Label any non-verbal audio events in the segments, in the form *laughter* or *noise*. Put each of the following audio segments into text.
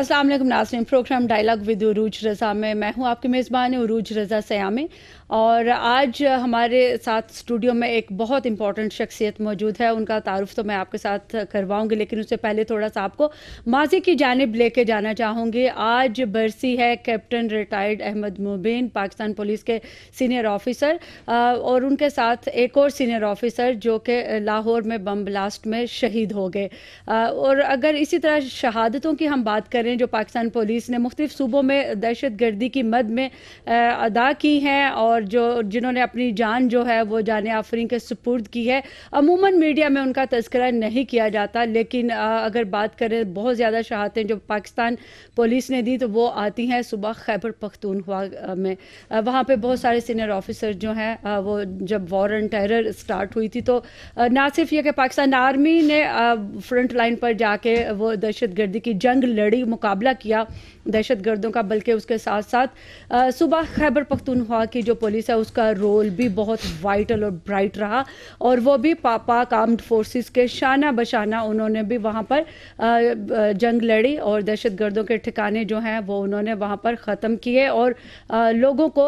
अस्सलाम वालेकुम नाजरीन प्रोग्राम डायलॉग विद उरूज रज़ा में मैं हूं आपकी मेज़बान उरूज रज़ा सयामी और आज हमारे साथ स्टूडियो में एक बहुत इंपॉर्टेंट शख्सियत मौजूद है उनका तारुफ तो मैं आपके साथ करवाऊंगी लेकिन उससे पहले थोड़ा सा आपको माजी की जानब लेके जाना चाहूँगी आज बरसी है captain retired Ahmed Mubeen Pakistan police के सीनियर ऑफिसर और उनके साथ एक और सीनियर ऑफिसर जो कि लाहौर में बम ब्लास्ट में शहीद हो गए और अगर इसी तरह शहादतों की हम बात करें खबरें जो पाकिस्तान पुलिस ने मुख्तफ सूबों में दहशत गर्दी की मद में अदा की हैं और जो जिन्होंने अपनी जान जो है वो जान आफरी के सपुर्द की है अमूमन मीडिया में उनका तस्करा नहीं किया जाता लेकिन अगर बात करें बहुत ज़्यादा शहादतें जो पाकिस्तान पुलिस ने दी तो वो आती हैं सुबह खैबर पख्तूनख्वा में वहाँ पर बहुत सारे सीनियर ऑफिसर जो हैं वो जब वॉर एंड टेरर स्टार्ट हुई थी तो ना सिर्फ ये कि पाकिस्तान आर्मी ने फ्रंट लाइन पर जाके वो दहशत गर्दी की जंग लड़ी मुकाबला किया दहशत गर्दों का बल्कि उसके साथ साथ सुबह खैबर पख्तूनख्वा की जो पुलिस है उसका रोल भी बहुत वाइटल और ब्राइट रहा और वो भी पाक आर्म्ड फोर्सेस के शाना बशाना उन्होंने भी वहाँ पर जंग लड़ी और दहशत गर्दों के ठिकाने जो हैं वो उन्होंने वहाँ पर ख़त्म किए और लोगों को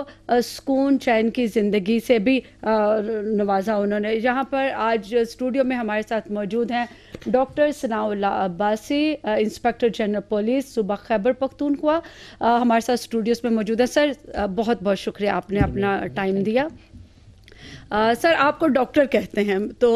सुकून चैन की ज़िंदगी से भी नवाजा उन्होंने यहाँ पर आज स्टूडियो में हमारे साथ मौजूद हैं doctor Sanaullah Abbasi inspector general police सुबह खैबर पख्तूनख्वा हमारे साथ स्टूडियोज़ में मौजूद है सर बहुत बहुत शुक्रिया आपने अपना टाइम दिया आ, सर आपको डॉक्टर कहते हैं तो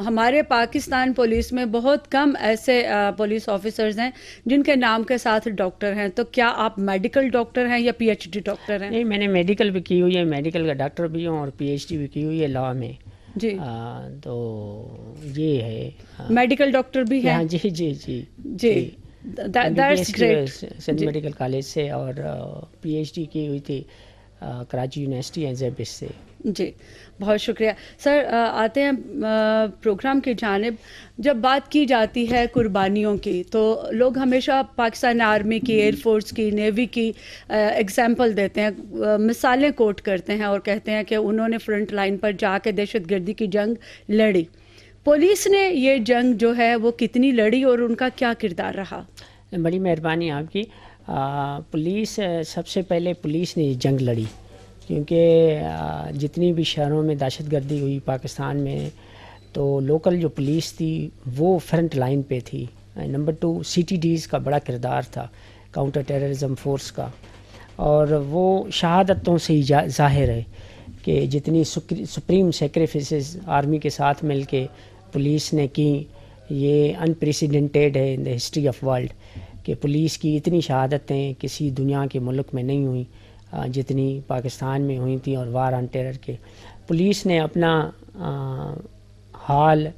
हमारे पाकिस्तान पुलिस में बहुत कम ऐसे पुलिस ऑफिसर्स हैं जिनके नाम के साथ डॉक्टर हैं तो क्या आप मेडिकल डॉक्टर हैं या पीएचडी डॉक्टर हैं नहीं मैंने मेडिकल भी की हुई है मेडिकल का डॉक्टर भी हूँ और पीएचडी भी की हुई है लॉ में जी आ, तो ये है आ, मेडिकल डॉक्टर भी है हाँ, जी जी जी जी, जी। सिंध मेडिकल कॉलेज से और पीएचडी की हुई थी कराची यूनिवर्सिटी एंजेबिस से जी बहुत शुक्रिया सर आते हैं प्रोग्राम की जानब जब बात की जाती है कुर्बानियों की तो लोग हमेशा पाकिस्तान आर्मी की एयरफोर्स की नेवी की एग्जाम्पल देते हैं मिसालें कोट करते हैं और कहते हैं कि उन्होंने फ्रंट लाइन पर जाके दहशत गर्दी की जंग लड़ी पुलिस ने ये जंग जो है वो कितनी लड़ी और उनका क्या किरदार रहा बड़ी मेहरबानी आपकी पुलिस सबसे पहले पुलिस ने जंग लड़ी क्योंकि जितनी भी शहरों में दहशत गर्दी हुई पाकिस्तान में तो लोकल जो पुलिस थी वो फ्रंट लाइन पे थी नंबर टू सी का बड़ा किरदार था काउंटर टेररिज्म फोर्स का और वो शहादतों से ही जाहिर है कि जितनी सुप्रीम सेक्रीफिस आर्मी के साथ मिल के पुलिस ने की ये अनप्रेसिडेंटेड है in the history of world कि पुलिस की इतनी शहादतें किसी दुनिया के मुल्क में नहीं हुई जितनी पाकिस्तान में हुई थी और वार ऑन टेरर के पुलिस ने अपना हाल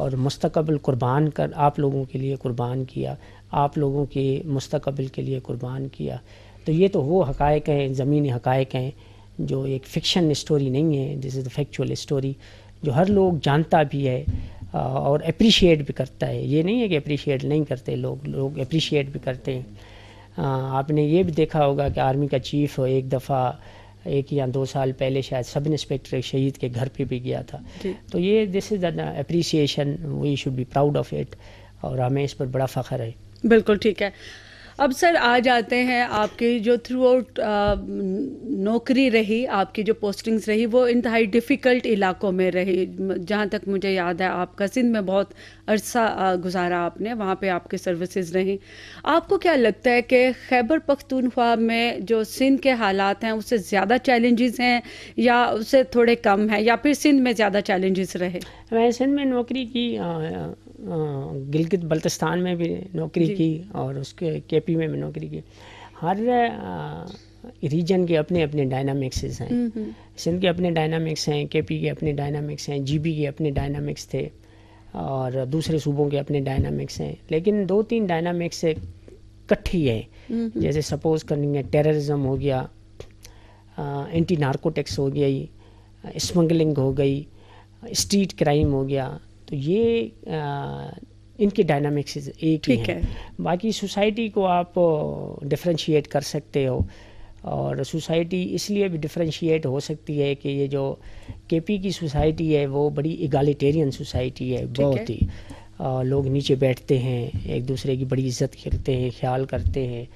और मुस्तकबिल कुर्बान कर आप लोगों के लिए कुर्बान किया आप लोगों के मुस्तकबिल के लिए कुर्बान किया तो ये तो वो हकायक हैं ज़मीनी हकायक हैं जो एक फ़िक्शन स्टोरी नहीं है दिस इज़ फैक्चुअल स्टोरी जो हर लोग जानता भी है और अप्रिशिएट भी करता है ये नहीं है कि अप्रिशिएट नहीं करते लोग लोग अप्रिशिएट भी करते हैं आपने ये भी देखा होगा कि आर्मी का चीफ हो एक दफ़ा एक या दो साल पहले शायद सब इंस्पेक्टर शहीद के घर पे भी गया था तो ये this is an appreciation we should be proud of it और हमें इस पर बड़ा फ़ख्र है बिल्कुल ठीक है अब सर आ जाते हैं आपकी जो थ्रू आउट uh, नौकरी रही आपकी जो पोस्टिंग्स रही वो इंतहाई डिफ़िकल्ट इलाकों में रही जहाँ तक मुझे याद है आपका सिंध में बहुत अरसा uh, गुजारा आपने वहाँ पे आपके सर्विसेज रही आपको क्या लगता है कि खैबर पख्तूनख्वा में जो सिंध के हालात हैं उससे ज़्यादा चैलेंजेस हैं या उससे थोड़े कम हैं या फिर सिंध में ज़्यादा चैलेंजेस रहे मैं सिंध में नौकरी की uh, गिलगित बल्तिस्तान में भी नौकरी की और उसके के पी में भी नौकरी की हर रीजन के अपने अपने डायनामिक्स हैं हम्म, हम्म। सिंध के अपने डायनामिक्स हैं के पी के अपने डायनामिक्स हैं जी के अपने डायनामिक्स थे और दूसरे सूबों के अपने डायनामिक्स हैं लेकिन दो तीन डायनामिक्स इकट्ठी हैं हम्म, जैसे सपोज करेंगे टेररिज्म हो गया एंटी नार्कोटिक्स हो गई स्मगलिंग हो गई स्ट्रीट क्राइम हो गया तो ये आ, इनकी डायनामिक्स एक ही है।, है बाकी सोसाइटी को आप डिफ्रेंशिएट कर सकते हो और सोसाइटी इसलिए भी डिफ्रेंशिएट हो सकती है कि ये जो केपी की सोसाइटी है वो बड़ी इगालिटेरियन सोसाइटी है बहुत ही लोग नीचे बैठते हैं एक दूसरे की बड़ी इज्जत करते हैं ख्याल करते हैं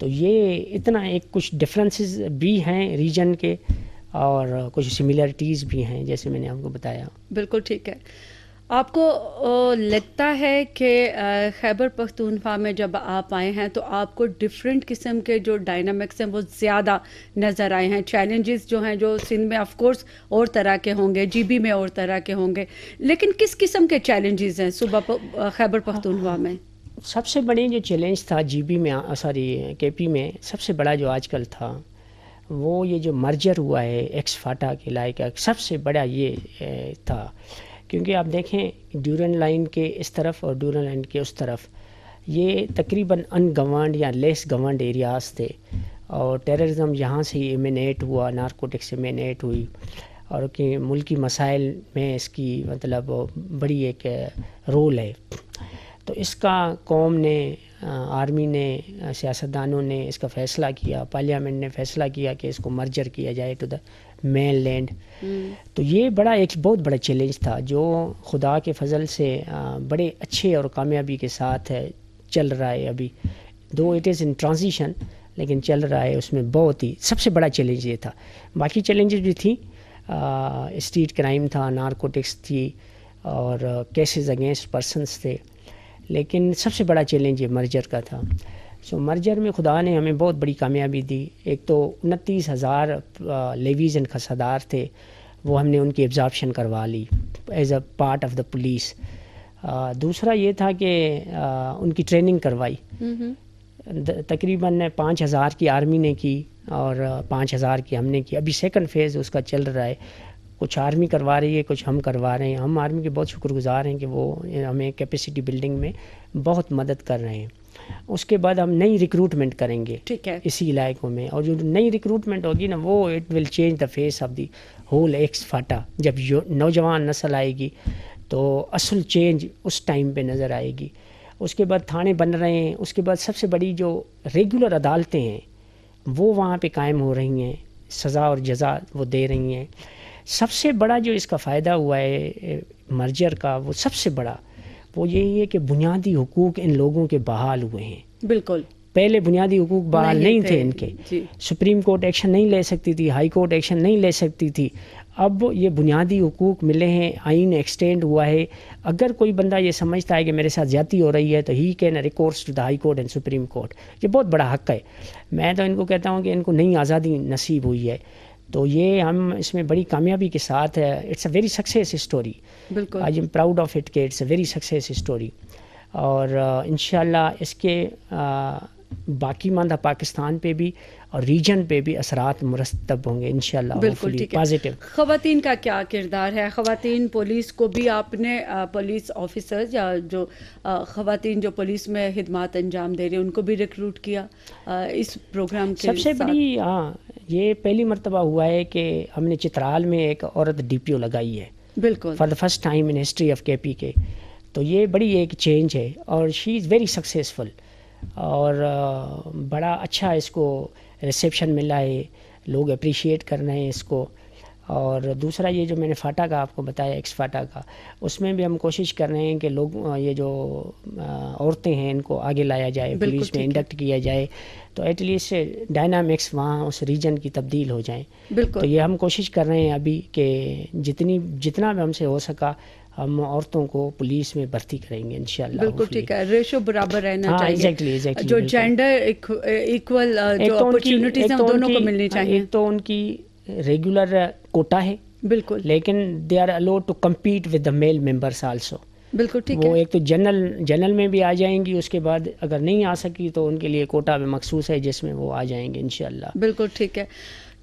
तो ये इतना एक कुछ डिफरेंसेस भी हैं रीजन के और कुछ सिमिलरिटीज़ भी हैं जैसे मैंने आपको बताया बिल्कुल ठीक है आपको लगता है कि खैबर पख्तूनख्वा में जब आप आए हैं तो आपको डिफरेंट किस्म के जो डायनामिक्स हैं वो ज़्यादा नज़र आए हैं चैलेंजेस जो हैं जो सिंध में ऑफकोर्स और तरह के होंगे जीबी में और तरह के होंगे लेकिन किस किस्म के चैलेंजेस हैं सुबह खैबर पख्तूनख्वा में सबसे बड़ी जो चैलेंज था जी में सॉरी के में सबसे बड़ा जो आजकल था वो ये जो मर्जर हुआ है एक्स फाटा के लाइक सबसे बड़ा ये था क्योंकि आप देखें ड्यूरन लाइन के इस तरफ और ड्यूरन लाइन के उस तरफ ये तकरीबन गवर्नड या लेस गवांड एरियाज थे और टेररिज्म यहाँ से ही इमिनेट हुआ नारकोटिक्स इमिनेट हुई और कि मुल्की मसाइल में इसकी मतलब बड़ी एक रोल है तो इसका कौम ने आर्मी ने सियासतदानों ने इसका फ़ैसला किया पार्लियामेंट ने फ़ैसला किया कि इसको मर्जर किया जाए टू तो द मेन हम्म। लैंड तो ये बड़ा एक बहुत बड़ा चैलेंज था जो खुदा के फजल से बड़े अच्छे और कामयाबी के साथ है चल रहा है अभी दो इट इज़ इन ट्रांजिशन लेकिन चल रहा है उसमें बहुत ही सबसे बड़ा चैलेंज ये था बाकी चैलेंजेस भी थी स्ट्रीट क्राइम था नारकोटिक्स थी और केसेस अगेंस्ट पर्सनस थे लेकिन सबसे बड़ा चैलेंज ये मर्जर का था सो मर्जर में खुदा ने हमें बहुत बड़ी कामयाबी दी एक तो उनतीस हज़ार लेवीज़ एंड खसादार थे वो हमने उनकी एब्ज़ॉर्बशन करवा ली as a part of the police दूसरा ये था कि उनकी ट्रेनिंग करवाई तकरीबन पाँच हज़ार की आर्मी ने की और पाँच हज़ार की हमने की अभी सेकंड फ़ेज़ उसका चल रहा है कुछ आर्मी करवा रही है कुछ हम करवा रहे हैं हम आर्मी के बहुत शुक्रगुजार हैं कि वो हमें कैपेसिटी बिल्डिंग में बहुत मदद कर रहे हैं उसके बाद हम नई रिक्रूटमेंट करेंगे ठीक है इसी इलाकों में और जो नई रिक्रूटमेंट होगी ना वो it will change the face of the whole ex FATA जब नौजवान नस्ल आएगी तो असल चेंज उस टाइम पे नज़र आएगी उसके बाद थाने बन रहे हैं उसके बाद सबसे बड़ी जो रेगुलर अदालतें हैं वो वहाँ पे कायम हो रही हैं सज़ा और जजा वो दे रही हैं सबसे बड़ा जो इसका फ़ायदा हुआ है मर्जर का वो सबसे बड़ा वो यही है कि बुनियादी हकूक़ इन लोगों के बहाल हुए हैं बिल्कुल पहले बुनियादी हकूक बहाल नहीं, नहीं थे इनके सुप्रीम कोर्ट एक्शन नहीं ले सकती थी हाई कोर्ट एक्शन नहीं ले सकती थी अब ये बुनियादी हकूक मिले हैं आइन एक्सटेंड हुआ है अगर कोई बंदा ये समझता है कि मेरे साथ ज़्यादा हो रही है तो he can recourse to the high court and supreme court ये बहुत बड़ा हक है मैं तो इनको कहता हूँ कि इनको नई आज़ादी नसीब हुई है तो ये हम इसमें बड़ी कामयाबी के साथ है it's a very success story बिल्कुल I am proud of it के it's a very success story और इन uh, इसके uh, बाकी मंदा पाकिस्तान पे भी और रीजन पे भी असरात मरतब होंगे इन बिल्कुल पॉजिटिव ख़वान का क्या किरदार है ख़वान पुलिस को भी आपने पुलिस ऑफिसर या जो ख़वान जो पुलिस में खदमात अंजाम दे रही है उनको भी रिक्रूट किया आ, इस प्रोग्राम के सबसे बड़ी हाँ ये पहली मरतबा हुआ है कि हमने चित्राल में एक औरत डी पी ओ लगाई है बिल्कुल for the first time in history of K P K तो ये बड़ी एक चेंज है और शी इज़ वेरी सक्सेसफुल और बड़ा अच्छा इसको रिसेप्शन मिला है लोग अप्रिशिएट कर रहे हैं इसको और दूसरा ये जो मैंने फाटा का आपको बताया एक्स फाटा का उसमें भी हम कोशिश कर रहे हैं कि लोग ये जो औरतें हैं इनको आगे लाया जाए पुलिस में इंडक्ट किया जाए तो एटलीस्ट डायनामिक्स वहाँ उस रीजन की तब्दील हो जाए तो ये हम कोशिश कर रहे हैं अभी कि जितनी जितना भी हमसे हो सका हम औरतों को पुलिस में भर्ती करेंगे इंशाल्लाह बिल्कुल ठीक है रेशो बराबर रहना हाँ, चाहिए exactly, exactly, जो जेंडर इक्वल uh, जो अपॉर्चुनिटीज तो हैं तो दोनों को मिलनी हाँ, चाहिए तो उनकी रेगुलर कोटा है बिल्कुल लेकिन they are allowed to compete with the male members also बिल्कुल ठीक वो एक तो जनरल जनरल में भी आ जाएंगी उसके बाद अगर नहीं आ सकी तो उनके लिए कोटा में मखसूस है जिसमें वो आ जाएंगे इन बिल्कुल ठीक है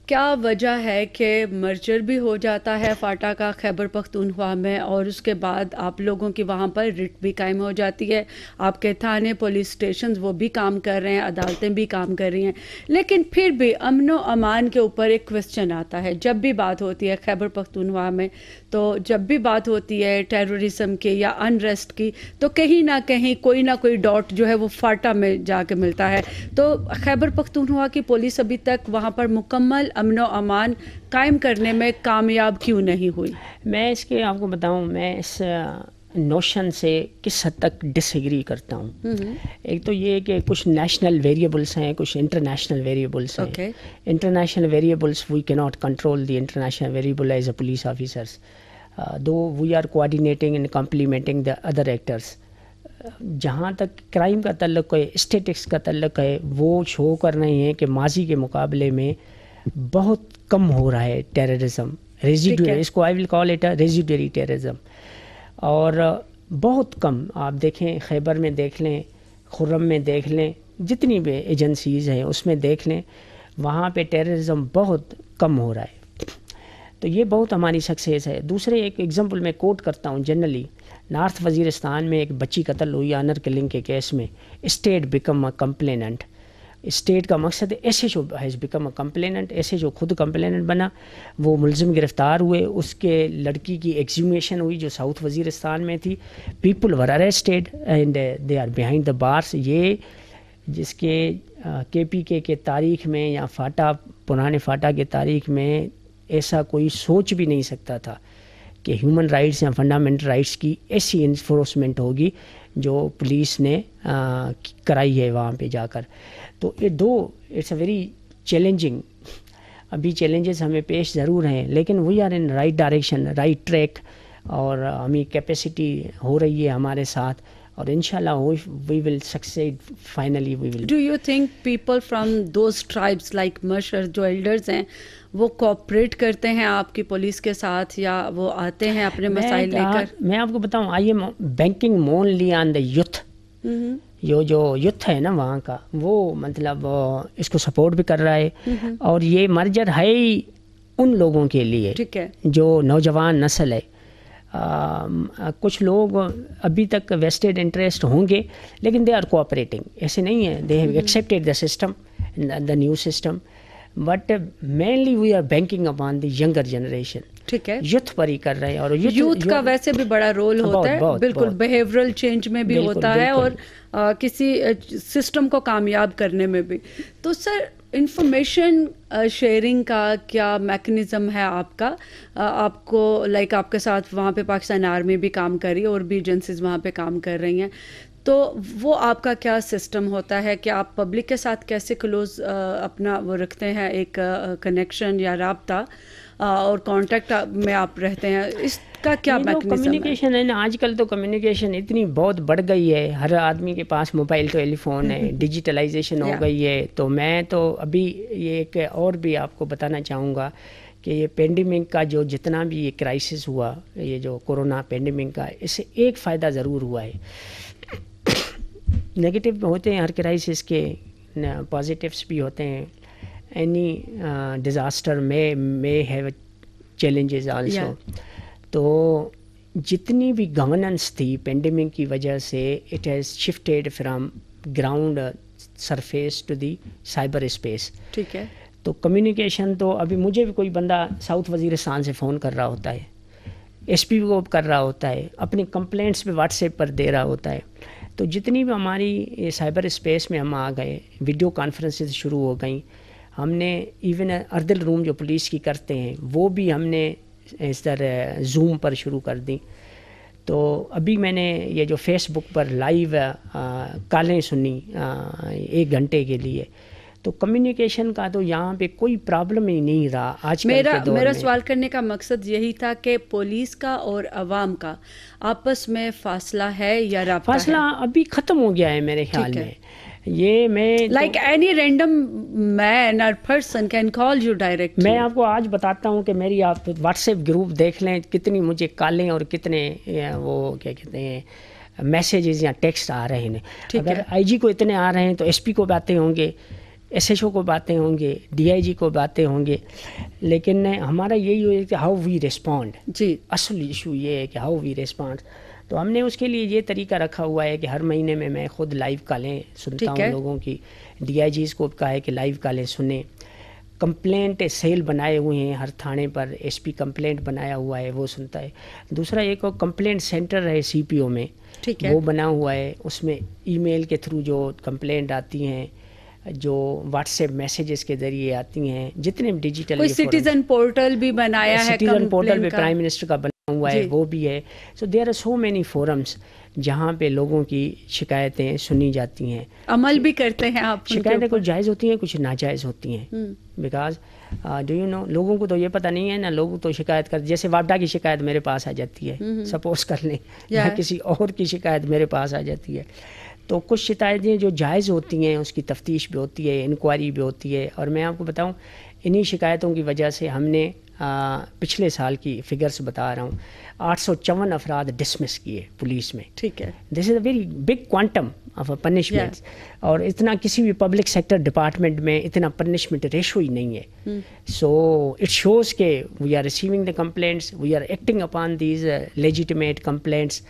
क्या वजह है कि मर्जर भी हो जाता है फाटा का खैबर पख्तूनख्वा में और उसके बाद आप लोगों की वहाँ पर रिट भी कायम हो जाती है आपके थाने पुलिस स्टेशन वो भी काम कर रहे हैं अदालतें भी काम कर रही हैं लेकिन फिर भी अमन व अमान के ऊपर एक क्वेश्चन आता है जब भी बात होती है खैबर पख्तूनख्वा में तो जब भी बात होती है टेररिज्म की या अनरेस्ट की तो कहीं ना कहीं कोई ना कोई डॉट जो है वो फाटा में जाके मिलता है तो खैबर पख्तून हुआ कि पुलिस अभी तक वहाँ पर मुकम्मल अमन अमान कायम करने में कामयाब क्यों नहीं हुई मैं इसके आपको बताऊँ मैं इस नोशन से किस हद तक डिसग्री करता हूँ हम्म। एक तो ये कि कुछ नेशनल वेरिएबल्स हैं कुछ इंटरनेशनल वेरिएबल्स हैं international variables we can not control the international variable as a police officers though we are coordinating and complementing the other actors जहाँ तक क्राइम का तल्लक है स्टेटिक्स का तल्लक है वो शो कर रहे हैं कि माजी के मुकाबले में बहुत कम हो रहा है टेररिज्म रेजिडुअल इसको I will call it a residuary terrorism और बहुत कम आप देखें खैबर में देख लें खुर्रम में देख लें जितनी भी एजेंसीज़ हैं उसमें देख लें वहाँ पे टेररिज्म बहुत कम हो रहा है तो ये बहुत हमारी सक्सेस है दूसरे एक एग्ज़ाम्पल मैं कोट करता हूँ जनरली नॉर्थ वजीरस्तान में एक बच्ची कत्ल हुई अनर किलिंग के केस में state become a complainant state का मकसद S H O has become a complainant S H O खुद कंप्लेनेंट बना वो मुलजम गिरफ़्तार हुए उसके लड़की की एग्जीमेशन हुई जो साउथ वजीरस्तान में थी people were arrested and they are behind the bars ये जिसके के पी के के तारीख में या फाटा पुराने फाटा के तारीख में ऐसा कोई सोच भी नहीं सकता था कि ह्यूमन राइट्स या फंडामेंटल राइट्स की ऐसी इन्फोर्समेंट होगी जो पुलिस ने आ, uh, कराई है वहाँ पे जाकर तो ये though it's a very challenging अभी चैलेंजेस हमें पेश ज़रूर हैं लेकिन we are in right direction right track और uh, हमें कैपेसिटी हो रही है हमारे साथ और इन we will succeed finally we will do you think people from those tribes like मशर जो एल्डर्स हैं वो कोऑपरेट करते हैं आपकी पुलिस के साथ या वो आते हैं अपने मसाइल लेकर मैं आपको बताऊं I am banking mainly on the youth जो जो युद्ध है ना वहाँ का वो मतलब इसको सपोर्ट भी कर रहा है और ये मर्जर है ही उन लोगों के लिए ठीक है जो नौजवान नस्ल है आ, कुछ लोग अभी तक वेस्टेड इंटरेस्ट होंगे लेकिन दे आर कोऑपरेटिंग ऐसे नहीं है they have accepted the system the new system but mainly we are banking upon the younger generation ठीक है यूथ पर ही कर रहे हैं और यूथ का वैसे भी बड़ा रोल होता बहुत, है बहुत, बिल्कुल बिहेवियरल चेंज में भी होता है और आ, किसी सिस्टम को कामयाब करने में भी तो सर इंफॉर्मेशन शेयरिंग का क्या मैकेनिज़्म है आपका uh, आपको लाइक like, आपके साथ वहाँ पे पाकिस्तान आर्मी भी काम कर रही है और भी एजेंसीज वहाँ पे काम कर रही हैं तो वो आपका क्या सिस्टम होता है कि आप पब्लिक के साथ कैसे क्लोज uh, अपना वो रखते हैं एक कनेक्शन uh, या रबता और कांटेक्ट में आप रहते हैं इसका क्या कम्युनिकेशन है ना आजकल तो कम्युनिकेशन इतनी बहुत बढ़ गई है हर आदमी के पास मोबाइल टेलीफोन है डिजिटलाइजेशन *laughs* हो गई है तो मैं तो अभी ये एक और भी आपको बताना चाहूँगा कि ये पेंडेमिक का जो जितना भी ये क्राइसिस हुआ ये जो कोरोना पेंडेमिक का इससे एक फ़ायदा ज़रूर हुआ है नेगेटिव *coughs* होते हैं हर क्राइसिस के पॉजिटिव्स भी होते हैं any uh, disaster may may have challenges also तो जितनी भी गवर्नेंस थी पेंडेमिक की वजह से it has shifted from ground surface to the cyber space ठीक है तो कम्युनिकेशन तो अभी मुझे भी कोई बंदा साउथ वजीरस्तान से फ़ोन कर रहा होता है एस एसपी को कर रहा होता है अपनी कंप्लेंट्स भी व्हाट्सएप पर दे रहा होता है तो जितनी भी हमारी साइबर स्पेस में हम आ गए वीडियो कॉन्फ्रेंसेस शुरू हो गई हमने इवन अर्दल रूम जो पुलिस की करते हैं वो भी हमने इस तरह जूम पर शुरू कर दी तो अभी मैंने ये जो फेसबुक पर लाइव कॉलें सुनी आ, एक घंटे के लिए तो कम्युनिकेशन का तो यहाँ पे कोई प्रॉब्लम ही नहीं रहा आज मेरा के मेरा सवाल करने का मकसद यही था कि पुलिस का और आवाम का आपस में फासला है या फासला है? अभी ख़त्म हो गया है मेरे ख्याल में ये मैं लाइक एनी रेंडम मैन और person can call you direct मैं आपको आज बताता हूँ कि मेरी आप व्हाट्सएप ग्रुप देख लें कितनी मुझे कॉलें और कितने वो क्या कहते हैं मैसेजेस या टेक्स्ट आ रहे हैं अगर आई आईजी को इतने आ रहे हैं तो एसपी को बातें होंगे एसएचओ को बातें होंगे डीआईजी को बातें होंगे लेकिन हमारा यही हो कि हाउ वी रिस्पॉन्ड जी असल इशू ये है कि हाउ वी रिस्पॉन्ड तो हमने उसके लिए ये तरीका रखा हुआ है कि हर महीने में मैं खुद लाइव कॉलें सुनता हूँ लोगों की डी को कहा है कि लाइव कॉलें सुने कंप्लेंट सेल बनाए हुए हैं हर थाने पर एसपी कंप्लेंट बनाया हुआ है वो सुनता है दूसरा एक कंप्लेंट सेंटर है सीपीओ में ठीक है वो बना हुआ है उसमें ईमेल के थ्रू जो कंप्लेंट आती हैं जो व्हाट्सएप मैसेजेस के जरिए आती हैं जितने डिजिटल सिटीजन पोर्टल भी बनाया है सिटीजन पोर्टल पे प्राइम मिनिस्टर का हुआ है वो भी है so there are so many forums जहाँ पे लोगों की शिकायतें सुनी जाती हैं अमल भी करते हैं आप शिकायतें कुछ जायज़ होती हैं कुछ नाजायज़ होती हैं बिकॉज डू यू नो लोगों को तो ये पता नहीं है ना लोग तो शिकायत कर जैसे वापडा की शिकायत मेरे पास आ जाती है सपोज हम्म, हम्म। कर लें या किसी और की शिकायत मेरे पास आ जाती है तो कुछ शिकायतें जो जायज़ होती हैं उसकी तफ्तीश भी होती है इंक्वायरी भी होती है और मैं आपको बताऊँ इन्हीं शिकायतों की वजह से हमने पिछले साल की फिगर्स बता रहा हूँ आठ सौ चौवन अफराद डिसमिस किए पुलिस में ठीक है this is a very big quantum of a punishment और इतना किसी भी पब्लिक सेक्टर डिपार्टमेंट में इतना पनिशमेंट रेशो ही नहीं है सो इट शोज़ के we are receiving the complaints we are acting upon these legitimate complaints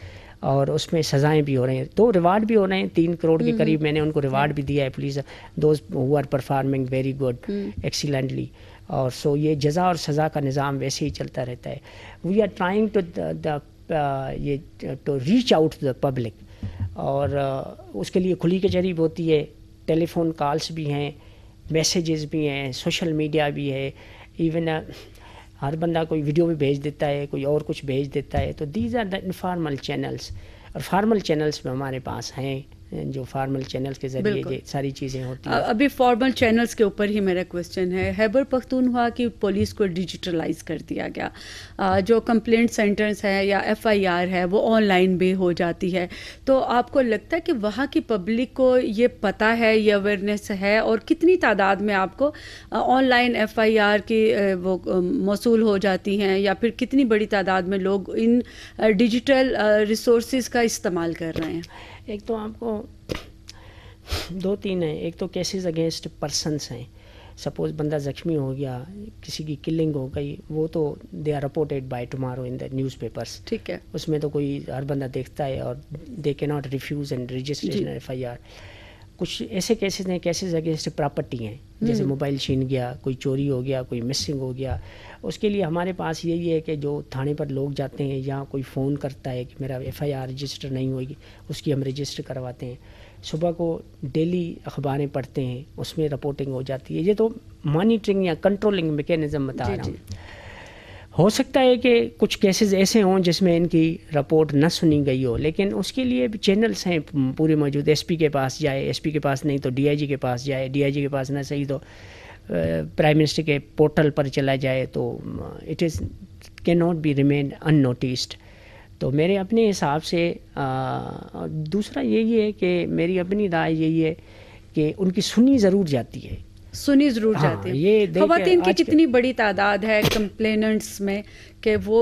और उसमें सज़ाएं भी हो रही हैं दो रिवार्ड भी हो रहे हैं तीन करोड़ के hmm। करीब मैंने उनको रिवार्ड hmm। भी दिया है police those who are performing very good excellently और सो ये जजा और सज़ा का निज़ाम वैसे ही चलता रहता है वी आर ट्राइंग टू ये to reach out the public और uh, उसके लिए खुली जरिए होती है टेलीफोन कॉल्स भी हैं मैसेजेस भी हैं सोशल मीडिया भी है इवन uh, हर बंदा कोई वीडियो भी भेज देता है कोई और कुछ भेज देता है तो these are the informal channels और फार्मल चैनल्स में हमारे पास हैं जो फॉर्मल चैनल्स के जरिए ये सारी चीज़ें होती हैं अभी फॉर्मल चैनल्स के ऊपर ही मेरा क्वेश्चन है हैबर हुआ कि पुलिस को डिजिटलाइज कर दिया गया आ, जो कंप्लेंट सेंटर्स है या एफआईआर है वो ऑनलाइन भी हो जाती है तो आपको लगता है कि वहाँ की पब्लिक को ये पता है ये अवेयरनेस है और कितनी तादाद में आपको ऑनलाइन एफ की वो मौसू हो जाती हैं या फिर कितनी बड़ी तादाद में लोग इन डिजिटल रिसोर्स का इस्तेमाल कर रहे हैं एक तो आपको दो तीन हैं एक तो केसेस अगेंस्ट पर्सनस हैं सपोज बंदा ज़ख्मी हो गया किसी की किलिंग हो गई वो तो they are reported by tomorrow in the newspapers ठीक है उसमें तो कोई हर बंदा देखता है और they can not refuse and registration F I R कुछ ऐसे केसेस हैं केसेस जैसे प्रॉपर्टी हैं जैसे मोबाइल hmm. छीन गया कोई चोरी हो गया कोई मिसिंग हो गया उसके लिए हमारे पास यही है कि जो थाने पर लोग जाते हैं या कोई फ़ोन करता है कि मेरा एफआईआर रजिस्टर नहीं होगी उसकी हम रजिस्टर करवाते हैं सुबह को डेली अखबारें पढ़ते हैं उसमें रिपोर्टिंग हो जाती है ये तो मॉनिटरिंग या कंट्रोलिंग मेकेनिज़म बता रहा हूँ हो सकता है कि कुछ केसेस ऐसे हों जिसमें इनकी रिपोर्ट न सुनी गई हो लेकिन उसके लिए भी चैनल्स हैं पूरे मौजूद एसपी के पास जाए एसपी के पास नहीं तो डीआईजी के पास जाए डीआईजी के पास ना सही तो प्राइम मिनिस्टर के पोर्टल पर चला जाए तो it is can not be remain unnoticed तो मेरे अपने हिसाब से आ, दूसरा यही है कि मेरी अपनी राय यही है कि उनकी सुनी ज़रूर जाती है सुनी जरूर हाँ, जाती है खातन की कितनी बड़ी तादाद है कंप्लेनेंट्स में कि वो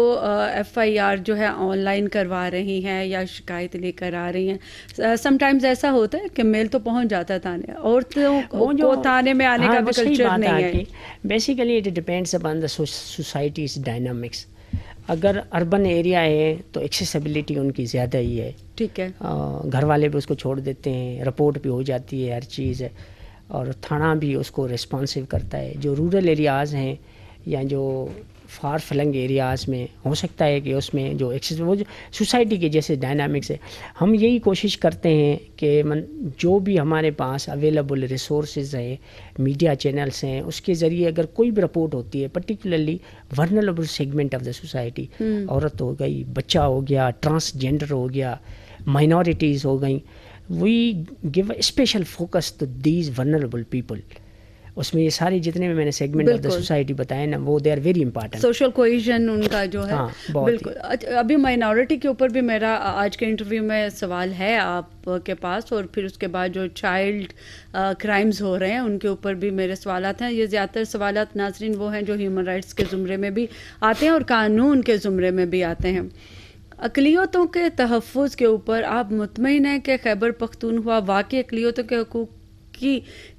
एफ़ आई आर जो है ऑनलाइन करवा रही हैं या शिकायत लेकर आ रही हैं समटाइम्स ऐसा होता है कि मेल तो पहुंच जाता है थाने औरतों को थाने में आने हाँ, का भी कल्चर नहीं है basically it depends upon the society's dynamics अगर अर्बन एरिया है तो एक्सेसिबिलिटी उनकी ज़्यादा ही है ठीक है घर वाले भी उसको छोड़ देते हैं रिपोर्ट भी हो जाती है हर चीज़ है और थाना भी उसको रिस्पॉन्सिव करता है जो रूरल एरियाज़ हैं या जो फार फ्लंग एरियाज़ में हो सकता है कि उसमें जो एक्सेस वो जो सोसाइटी के जैसे डायनामिक्स है हम यही कोशिश करते हैं कि मन जो भी हमारे पास अवेलेबल रिसोर्स हैं मीडिया चैनल्स हैं उसके ज़रिए अगर कोई भी रिपोर्ट होती है particularly vulnerable segment of the society औरत हो गई बच्चा हो गया ट्रांसजेंडर हो गया माइनॉरिटीज़ हो गई we give special focus to these vulnerable people उसमें ये सारे जितने भी मैंने सेगमेंट ऑफ द सोसाइटी बताए ना वो they are very important social cohesion उनका जो है हाँ, बिल्कुल अभी माइनॉरिटी के ऊपर भी मेरा आज के इंटरव्यू में सवाल है आपके पास और फिर उसके बाद जो चाइल्ड क्राइम्स हो रहे हैं उनके ऊपर भी मेरे सवाल हैं ये ज़्यादातर सवाल नाजरीन वो हैं जो ह्यूमन राइट्स के ज़ुमरे में भी आते हैं और कानून के ज़ुमरे में भी आते हैं अकलीतों के तहफ़ के ऊपर आप मुतमिन हैं कि खैबर पख्तून हुआ वाकई अकलीतों के हकूक़ की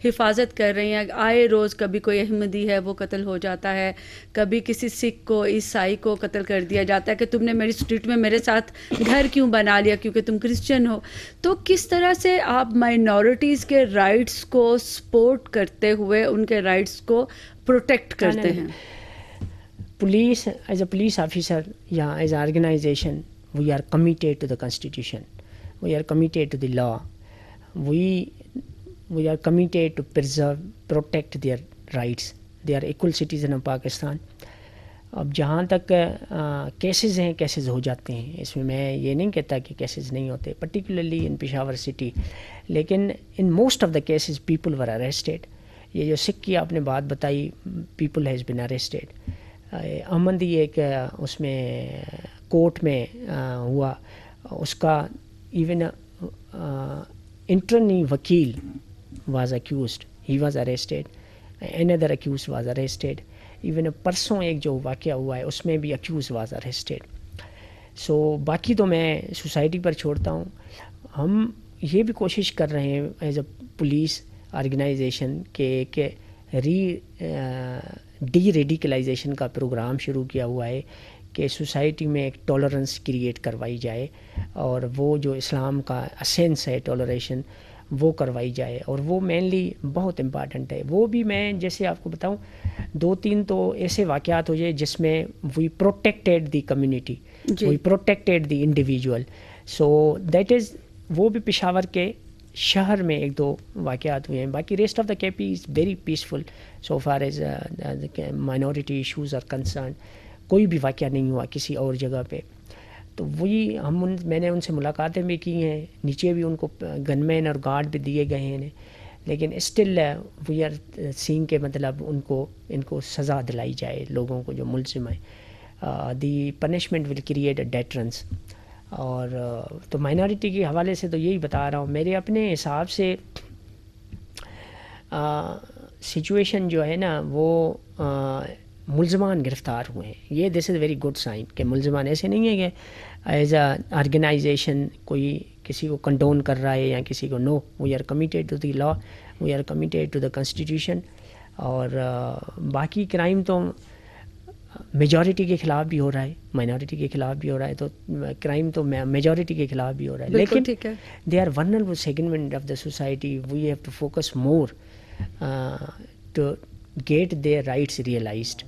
हिफाजत कर रही हैं आए रोज़ कभी कोई अहमदी है वो कत्ल हो जाता है कभी किसी सिख को ईसाई को कत्ल कर दिया जाता है कि तुमने मेरी स्ट्रीट में मेरे साथ घर क्यों बना लिया क्योंकि तुम क्रिश्चियन हो तो किस तरह से आप माइनॉरिटीज़ के राइट्स को सपोर्ट करते हुए उनके राइट्स को प्रोटेक्ट करते हैं police as a police officer या as organization We are committed to the Constitution. We are committed to the law. We, we are committed to preserve, protect their rights. They are equal citizen of Pakistan. अब जहाँ तक cases हैं cases हो जाते हैं इसमें मैं ये नहीं कहता कि केसेस नहीं होते पर्टिकुलरली इन पिशावर सिटी लेकिन in most of the cases people were arrested ये जो सिख की आपने बात बताई people has been arrested Ahmed ही एक उसमें कोर्ट में आ, हुआ उसका इवन इंटरनी वकील was accused he was arrested another accused was arrested even परसों एक जो वाक़ हुआ है उसमें भी अक्यूज वाज अरेस्टेड सो बाकी तो मैं सोसाइटी पर छोड़ता हूँ हम ये भी कोशिश कर रहे हैं एज अ पुलिस ऑर्गेनाइजेशन के एक री डी रेडिकलाइजेशन का प्रोग्राम शुरू किया हुआ है कि सोसाइटी में एक टॉलरेंस क्रिएट करवाई जाए और वो जो इस्लाम का असेंस है टॉलरेशन वो करवाई जाए और वो मेनली बहुत इम्पॉर्टेंट है वो भी मैं जैसे आपको बताऊं दो तीन तो ऐसे वाक़ात हो जाए जिसमें we protected the community we protected the individual so that is वो भी पिशावर के शहर में एक दो वाक़ात हुए हैं बाकी rest of the K P is very peaceful so far as minority issues are concern कोई भी वाक़ नहीं हुआ किसी और जगह पर तो वही हम उन मैंने उनसे मुलाकातें भी की हैं नीचे भी उनको गनमैन और गार्ड भी दिए गए हैं लेकिन स्टिल वी आर सींग के मतलब उनको इनको सज़ा दिलाई जाए लोगों को जो मुलजम है the punishment will create a deterrence और uh, तो माइनॉरिटी के हवाले से तो यही बता रहा हूँ मेरे अपने हिसाब से सिचुएशन uh, जो है ना वो आ, uh, मुलजमान गिरफ़्तार हुए हैं ये this is very good sign कि मुलजमान ऐसे नहीं है कि एज अ ऑर्गेनाइजेशन कोई किसी को कंडोन कर रहा है या किसी को no we are committed to the law we are committed to the constitution और आ, uh, बाकी क्राइम तो मेजॉरिटी के खिलाफ भी हो रहा है माइनॉरिटी के खिलाफ भी हो रहा है तो क्राइम uh, तो मेजॉरिटी के खिलाफ भी हो रहा है लेकिन they are vulnerable segment of the society we have to focus more to get their rights realized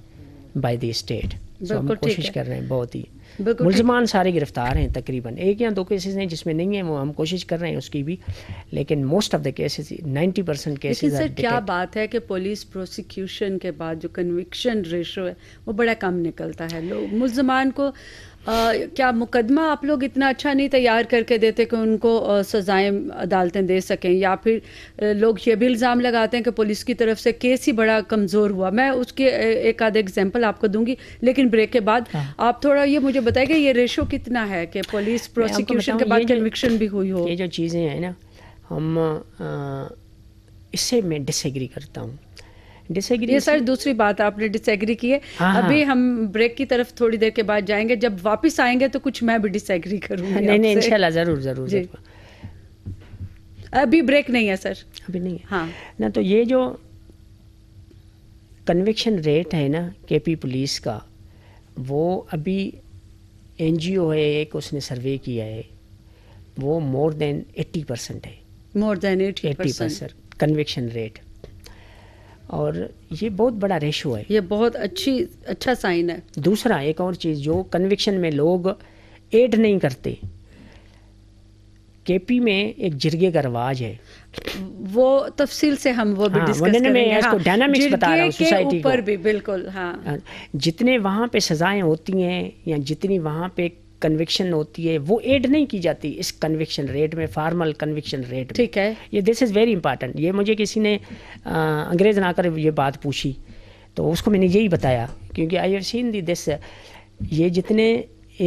by the state हम कोशिश कर रहे हैं बहुत ही मुलजमान सारे गिरफ्तार हैं तकरीबन एक या दो केसेस हैं जिसमें नहीं है वो हम कोशिश कर रहे हैं उसकी भी लेकिन most of the cases ninety percent cases sir क्या बात है कि पुलिस प्रोसिक्यूशन के बाद जो कन्विक्शन रेशो है वो बड़ा कम निकलता है लोग मुलजमान को क्या मुकदमा आप लोग इतना अच्छा नहीं तैयार करके देते कि उनको सजाएं अदालतें दे सकें या फिर लोग ये भी इल्ज़ाम लगाते हैं कि पुलिस की तरफ से केस ही बड़ा कमज़ोर हुआ मैं उसके एक आध एग्जाम्पल आपको दूंगी लेकिन ब्रेक के बाद हाँ। आप थोड़ा ये मुझे बताइए कि ये रेशो कितना है कि पुलिस प्रोसिक्यूशन के बाद कन्विक्शन भी हुई हो ये जो चीज़ें हैं ना हम इससे मैं डिसग्री करता हूँ डिसएग्री ये सर दूसरी बात आपने डिसएग्री की है हाँ, हाँ। अभी हम ब्रेक की तरफ थोड़ी देर के बाद जाएंगे जब वापस आएंगे तो कुछ मैं भी डिसएग्री करूँगी हाँ, नहीं नहीं इंशाल्लाह ज़रूर ज़रूर अभी ब्रेक नहीं है सर अभी नहीं है हाँ ना तो ये जो कन्विक्शन रेट है ना पी पुलिस का वो अभी ओ है एक उसने सर्वे किया है वो मोर देन एट्टी परसेंट है more than eighty percent conviction rate और ये बहुत बड़ा रेशो है ये बहुत अच्छी अच्छा साइन है दूसरा एक और चीज़ जो कन्विक्शन में लोग एड नहीं करते केपी में एक जिरगे का रवाज है वो तफसील से हम वो भी हाँ, डिस्कस करेंगे इसको हाँ, बता रहा हूँ सोसाइटी ऊपर भी बिल्कुल हाँ।, हाँ जितने वहाँ पे सजाएं होती हैं या जितनी वहाँ पे कन्विक्शन होती है वो एड नहीं की जाती इस कन्विक्शन रेट में फार्मल कन्विक्शन रेट ठीक है ये दिस इज़ वेरी इंपॉर्टेंट ये मुझे किसी ने अंग्रेज़ ना कर ये बात पूछी तो उसको मैंने यही बताया क्योंकि I have seen the this ये जितने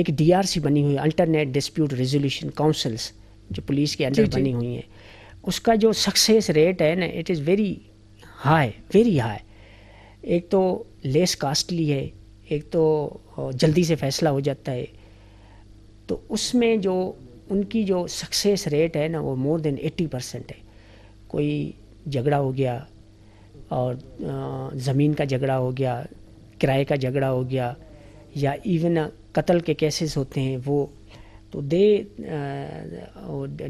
एक डीआरसी बनी हुई अल्टरनेट डिस्प्यूट रेजोल्यूशन काउंसिल्स जो पुलिस के अंदर बनी हुई हैं उसका जो सक्सेस रेट है ना it is very high very high एक तो लेस कास्टली है एक तो जल्दी से फैसला हो जाता है तो उसमें जो उनकी जो सक्सेस रेट है ना वो मोर देन 80 परसेंट है कोई झगड़ा हो गया और ज़मीन का झगड़ा हो गया किराए का झगड़ा हो गया या इवन कत्ल के केसेस होते हैं वो तो दे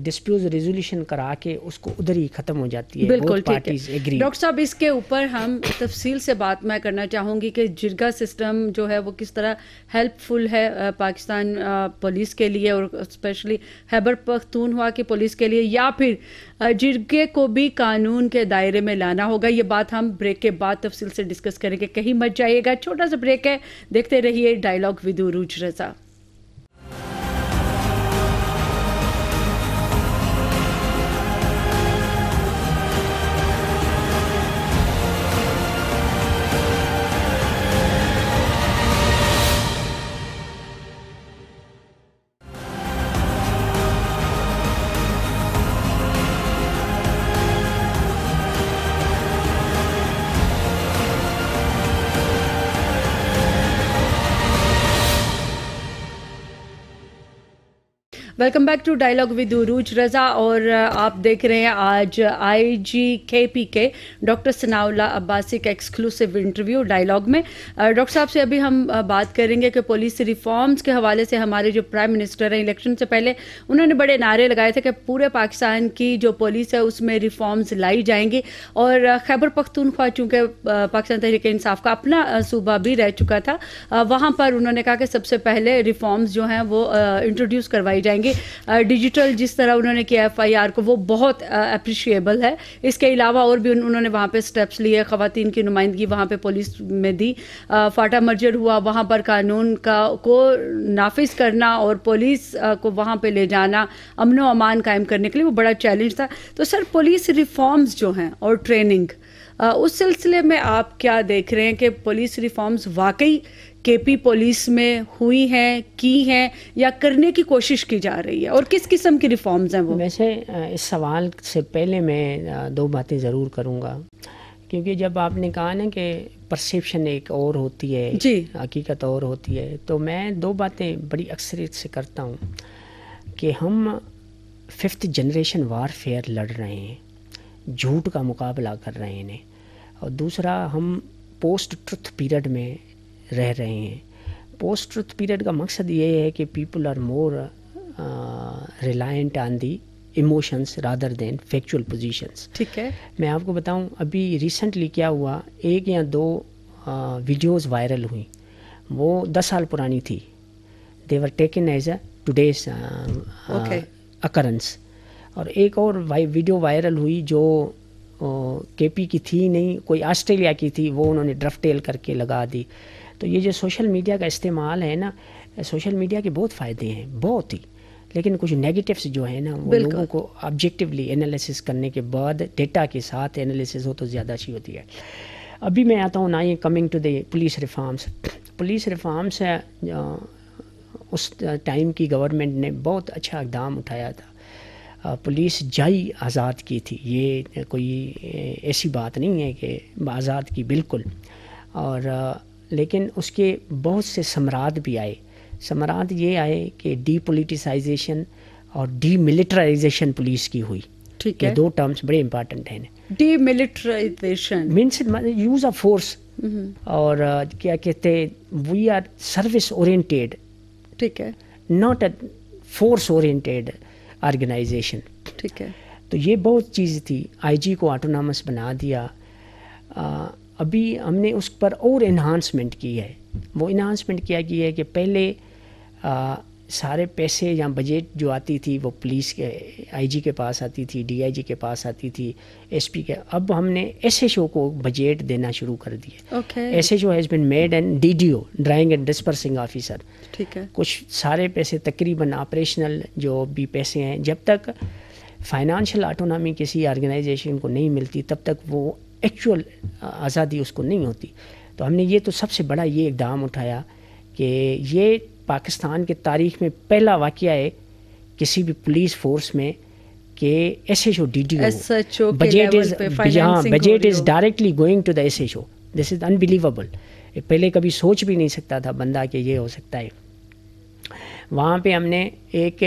डिस्प्यूज रेजोल्यूशन करा के उसको उधर ही खत्म हो जाती है बिल्कुल डॉक्टर साहब इसके ऊपर हम तफसील से बात मैं करना चाहूँगी कि जिरगा सिस्टम जो है वो किस तरह हेल्पफुल है पाकिस्तान पुलिस के लिए और स्पेशली हैबर पख्तून हुआ की पुलिस के लिए या फिर जिरगे को भी कानून के दायरे में लाना होगा ये बात हम ब्रेक के बाद तफसील से डिस्कस करेंगे कहीं मत जाइएगा छोटा सा ब्रेक है देखते रहिए dialogue with Rooj Raza welcome back to dialogue with Rooj Raza और uh, आप देख रहे हैं आज आई जी के पी के डॉक्टर सनाउल्ला अब्बासी का एक्सक्लूसिव इंटरव्यू डायलॉग में डॉक्टर uh, साहब से अभी हम uh, बात करेंगे कि पुलिस रिफॉर्म्स के हवाले से हमारे जो प्राइम मिनिस्टर हैं इलेक्शन से पहले उन्होंने बड़े नारे लगाए थे कि पूरे पाकिस्तान की जो पुलिस है उसमें रिफॉर्म्स लाई जाएंगी और खैबर पख्तूनख्वा चूँकि पाकिस्तान तहरीक इंसाफ का अपना सूबा भी रह चुका था वहाँ पर उन्होंने कहा कि सबसे पहले रिफॉर्म्स जो हैं वो इंट्रोड्यूस करवाई जाएंगी कि डिजिटल जिस तरह उन्होंने किया एफ को वो बहुत अप्रिशिएबल है इसके अलावा और भी उन्होंने वहाँ पर स्टेप्स लिए खातन की नुमाइंदगी वहाँ पर पुलिस में दी फाटा मर्जर हुआ वहाँ पर कानून का को नाफिज करना और पुलिस को वहाँ पर ले जाना अमन अमान कायम करने के लिए वो बड़ा चैलेंज था तो सर पुलिस रिफॉर्म्स जो हैं और ट्रेनिंग उस सिलसिले में आप क्या देख रहे हैं कि पुलिस रिफॉर्म्स वाकई केपी पुलिस में हुई हैं की हैं या करने की कोशिश की जा रही है और किस किस्म की रिफॉर्म्स हैं वो वैसे इस सवाल से पहले मैं दो बातें ज़रूर करूँगा क्योंकि जब आपने कहा ना कि परसेप्शन एक और होती है जी हकीकत और होती है तो मैं दो बातें बड़ी अक्सरियत से करता हूँ कि हम फिफ्थ जनरेशन वारफेयर लड़ रहे हैं झूठ का मुकाबला कर रहे हैं और दूसरा हम पोस्ट ट्रुथ पीरियड में रह रहे हैं पोस्ट ट्रुथ पीरियड का मकसद ये है कि people are more reliant on the emotions rather than factual positions ठीक है मैं आपको बताऊं अभी रिसेंटली क्या हुआ एक या दो वीडियोस वायरल हुई वो दस साल पुरानी थी they were taken as a today's occurrence और एक और वीडियो वायरल हुई जो केपी uh, की थी नहीं कोई ऑस्ट्रेलिया की थी वो उन्होंने ड्रफ्टेल करके लगा दी तो ये जो सोशल मीडिया का इस्तेमाल है ना सोशल मीडिया के बहुत फ़ायदे हैं बहुत ही लेकिन कुछ नेगेटिव्स जो है ना वो लोगों को ऑब्जेक्टिवली एनालिसिस करने के बाद डेटा के साथ एनालिसिस हो तो ज़्यादा अच्छी होती है अभी मैं आता हूँ ना ये coming to the police reforms police reforms उस टाइम की गवर्नमेंट ने बहुत अच्छा इकदाम उठाया था पुलिस जाई आज़ाद की थी ये कोई ऐसी बात नहीं है कि आज़ाद की बिल्कुल और लेकिन उसके बहुत से सम्राट भी आए सम्राट ये आए कि डीपोलिटिसाइजेशन और डीमिलिटराइजेशन पुलिस की हुई ठीक है दो टर्म्स बड़े इंपॉर्टेंट हैं demilitarization means use of force और क्या कहते वी आर सर्विस ओरिएंटेड ठीक है not a force oriented organization ठीक है तो ये बहुत चीज़ थी आईजी को ऑटोनॉमस बना दिया अभी हमने उस पर और इन्हांसमेंट की है वो इन्हांसमेंट किया गया है कि पहले आ, सारे पैसे या बजट जो आती थी वो पुलिस के आईजी के पास आती थी डीआईजी के पास आती थी एसपी के अब हमने एसएचओ को बजट देना शुरू कर दिया S O has been made and D D O drawing and dispersing officer ठीक है कुछ सारे पैसे तकरीबन ऑपरेशनल जो भी पैसे हैं जब तक फाइनेंशियल ऑटोनॉमी किसी ऑर्गेनाइजेशन को नहीं मिलती तब तक वो एक्चुअल आज़ादी उसको नहीं होती तो हमने ये तो सबसे बड़ा ये इकदाम उठाया कि ये पाकिस्तान के तारीख में पहला वाक़ है किसी भी पुलिस फोर्स में कि S H O D D budget is हाँ budget is directly going to the S H O this is unbelievable पहले कभी सोच भी नहीं सकता था बंदा कि ये हो सकता है वहाँ पे हमने एक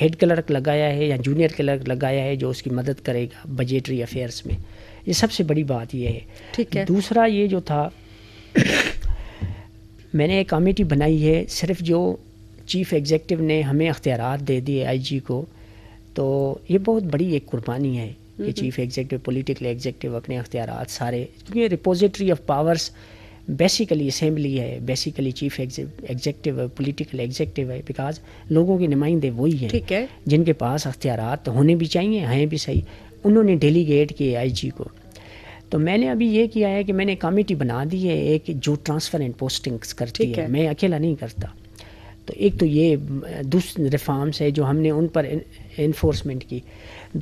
हेड क्लर्क लगाया है या जूनियर क्लर्क लगाया है जो उसकी मदद करेगा बजटरी अफेयर्स में ये सबसे बड़ी बात ये है ठीक है दूसरा ये जो था मैंने एक कमेटी बनाई है सिर्फ जो चीफ एग्जेक्टिव ने हमें अख्तियार दे दिए आईजी को तो ये बहुत बड़ी एक कुर्बानी है कि चीफ एग्जेक्टिव पॉलिटिकल एग्जेक्टिव अपने अख्तियार सारे क्योंकि repository of powers basically assembly है basically chief executive political executive है बिकॉज लोगों के नुमाइंदे वही हैं ठीक है जिनके पास अख्तियार तो होने भी चाहिए हैं भी सही उन्होंने डेलीगेट किए आईजी को तो मैंने अभी ये किया है कि मैंने कमेटी बना दी है एक जो ट्रांसफ़र एंड पोस्टिंग्स करती है।, है मैं अकेला नहीं करता तो एक तो ये दूसरे रिफॉर्म्स है जो हमने उन पर इन्फोर्समेंट की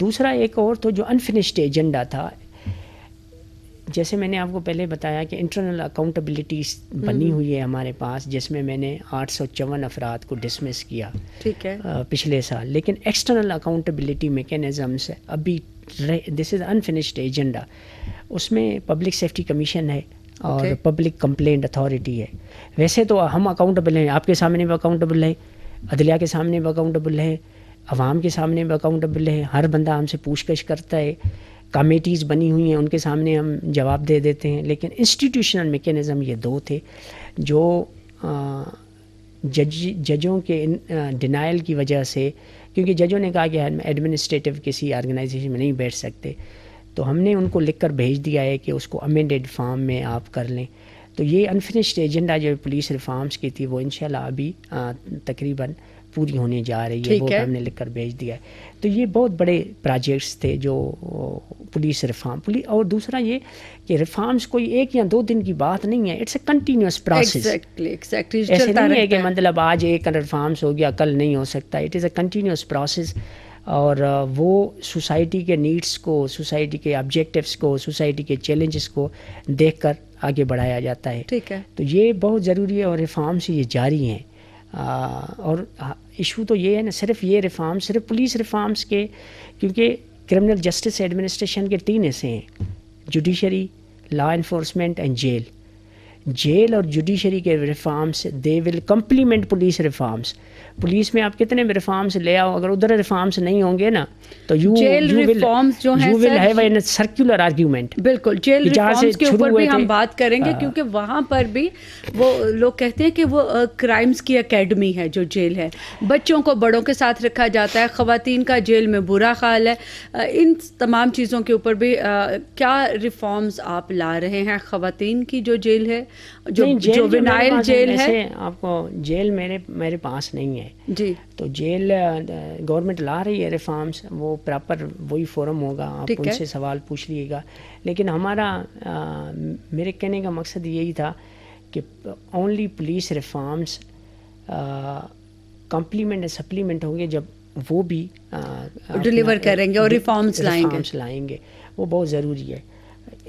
दूसरा एक और तो जो अनफिनिश्ड एजेंडा था जैसे मैंने आपको पहले बताया कि इंटरनल अकाउंटेबिलिटी बनी हम्म। हुई है हमारे पास जिसमें मैंने आठ सौ चौवन अफराद को डिसमिस किया ठीक है आ, पिछले साल लेकिन एक्सटर्नल अकाउंटेबिलिटी मेकेनिज़म्स अभी दिस इज़ अनफिनिश्ड एजेंडा उसमें पब्लिक सेफ्टी कमीशन है और पब्लिक कंप्लेंट अथॉरिटी है वैसे तो हम अकाउंटेबल हैं आपके सामने भी अकाउंटेबल हैं अदलिया के सामने भी अकाउंटेबल हैं आवाम के सामने भी अकाउंटेबल हैं हर बंदा हमसे पूछताछ करता है कमेटीज़ बनी हुई हैं उनके सामने हम जवाब दे देते हैं लेकिन इंस्टीट्यूशनल मेकेनिज़म ये दो थे जो जज जजों के डिनाइल की वजह से क्योंकि जजों ने कहा कि हम एडमिनिस्ट्रेटिव किसी ऑर्गेनाइजेशन में नहीं बैठ सकते तो हमने उनको लिख कर भेज दिया है कि उसको अमेंडेड फॉर्म में आप कर लें तो ये अनफिनिश्ड एजेंडा जो पुलिस रिफॉर्म्स की थी वो इन अभी तकरीबन पूरी होने जा रही है वो है। हमने लिख कर भेज दिया है तो ये बहुत बड़े प्रोजेक्ट्स थे जो पुलिस रिफॉर्म पुलिस और दूसरा ये कि रिफॉर्म्स कोई एक या दो दिन की बात नहीं है इट्स ए कंटिन्यूस प्रोसेस ऐसे नहीं है कि मतलब आज एक रिफॉर्म्स हो गया कल नहीं हो सकता it is a continuous process और वो सोसाइटी के नीड्स को सोसाइटी के ऑब्जेक्टिव्स को सोसाइटी के चैलेंजेस को देखकर आगे बढ़ाया जाता है ठीक है तो ये बहुत ज़रूरी है और रिफॉर्म्स ये जारी हैं और इशू तो ये है ना सिर्फ ये रिफॉर्म सिर्फ पुलिस रिफॉर्म्स के क्योंकि क्रिमिनल जस्टिस एडमिनिस्ट्रेशन के तीन हिस्से हैं judiciary law enforcement and jail jail और जुडिशरी के reforms they will complement police reforms police में आप कितने रिफॉर्म्स ले आओ अगर उधर रिफॉर्म्स नहीं होंगे ना तो यू जेल रिफॉर्म्स जो हैं will have an circular argument बिल्कुल जेल रिफॉर्म्स के ऊपर भी हम बात करेंगे हाँ। क्योंकि वहाँ पर भी वो लोग कहते हैं कि वो क्राइम्स की अकेडमी है जो जेल है बच्चों को बड़ों के साथ रखा जाता है ख़वातीन का जेल में बुरा हाल है इन तमाम चीज़ों के ऊपर भी क्या रिफॉर्म्स आप ला रहे हैं ख़वातीन की जो जेल है जो जो विनाइल जेल है आपको जेल मेरे मेरे पास नहीं है जी तो जेल गवर्नमेंट ला रही है रिफॉर्म्स वो प्रॉपर वही फोरम होगा आप उनसे सवाल पूछ लीजिएगा लेकिन हमारा आ, मेरे कहने का मकसद यही था कि only police reforms complement and supplement होंगे जब वो भी डिलीवर करेंगे और रिफॉर्म्स लाएंगे लाएंगे वो बहुत ज़रूरी है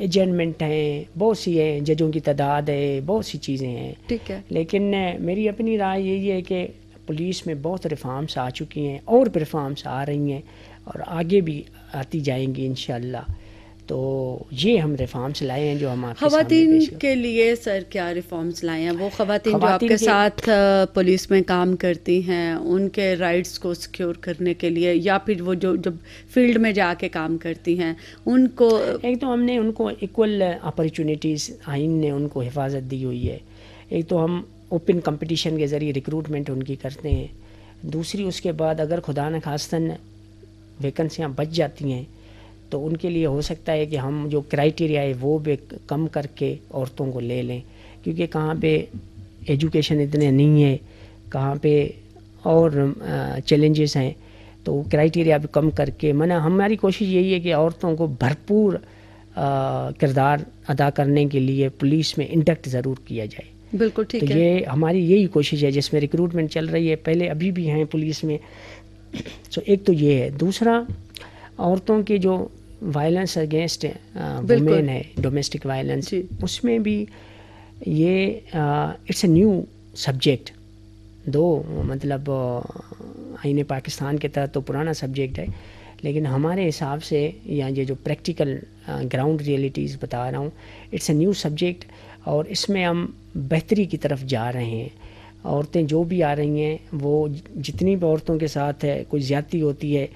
एजेंटमेंट हैं बहुत सी हैं जजों की तादाद है बहुत सी चीज़ें हैं ठीक है लेकिन मेरी अपनी राय यही है कि पुलिस में बहुत रिफॉर्म्स आ चुकी हैं और रिफॉर्म्स आ रही हैं और आगे भी आती जाएंगी इन तो ये हम रिफॉर्म्स लाए हैं जो हम खातन के लिए सर क्या रिफॉर्म्स लाए हैं वो खातन जो आपके साथ पुलिस में काम करती हैं उनके राइट्स को सिक्योर करने के लिए या फिर वो जो जब फील्ड में जाके काम करती हैं उनको एक तो हमने उनको इक्वल अपॉर्चुनिटीज़ आइन ने उनको हिफाजत दी हुई है एक तो हम ओपन कंपटीशन के ज़रिए रिक्रूटमेंट उनकी करते हैं दूसरी उसके बाद अगर खुदा न खास्तन वेकेंसियाँ बच जाती हैं तो उनके लिए हो सकता है कि हम जो क्राइटेरिया है वो भी कम करके औरतों को ले लें क्योंकि कहाँ पे एजुकेशन इतने नहीं है कहाँ पे और चैलेंजेस हैं तो क्राइटेरिया भी कम करके मैंने हमारी कोशिश यही है कि औरतों को भरपूर किरदार अदा करने के लिए पुलिस में इंडक्ट ज़रूर किया जाए बिल्कुल ठीक तो है ये हमारी यही कोशिश है जिसमें रिक्रूटमेंट चल रही है पहले अभी भी हैं पुलिस में तो *clears throat* एक तो ये है दूसरा औरतों की जो वायलेंस अगेंस्ट वुमेन है डोमेस्टिक वायलेंस उसमें भी ये इट्स ए न्यू सब्जेक्ट दो मतलब आईने पाकिस्तान के तहत तो पुराना सब्जेक्ट है लेकिन हमारे हिसाब से या ये जो प्रैक्टिकल ग्राउंड रियलिटीज़ बता रहा हूँ इट्स ए न्यू सब्जेक्ट और इसमें हम बेहतरी की तरफ जा रहे हैं औरतें जो भी आ रही हैं वो जितनी भी औरतों के साथ है कोई ज़्यादती होती है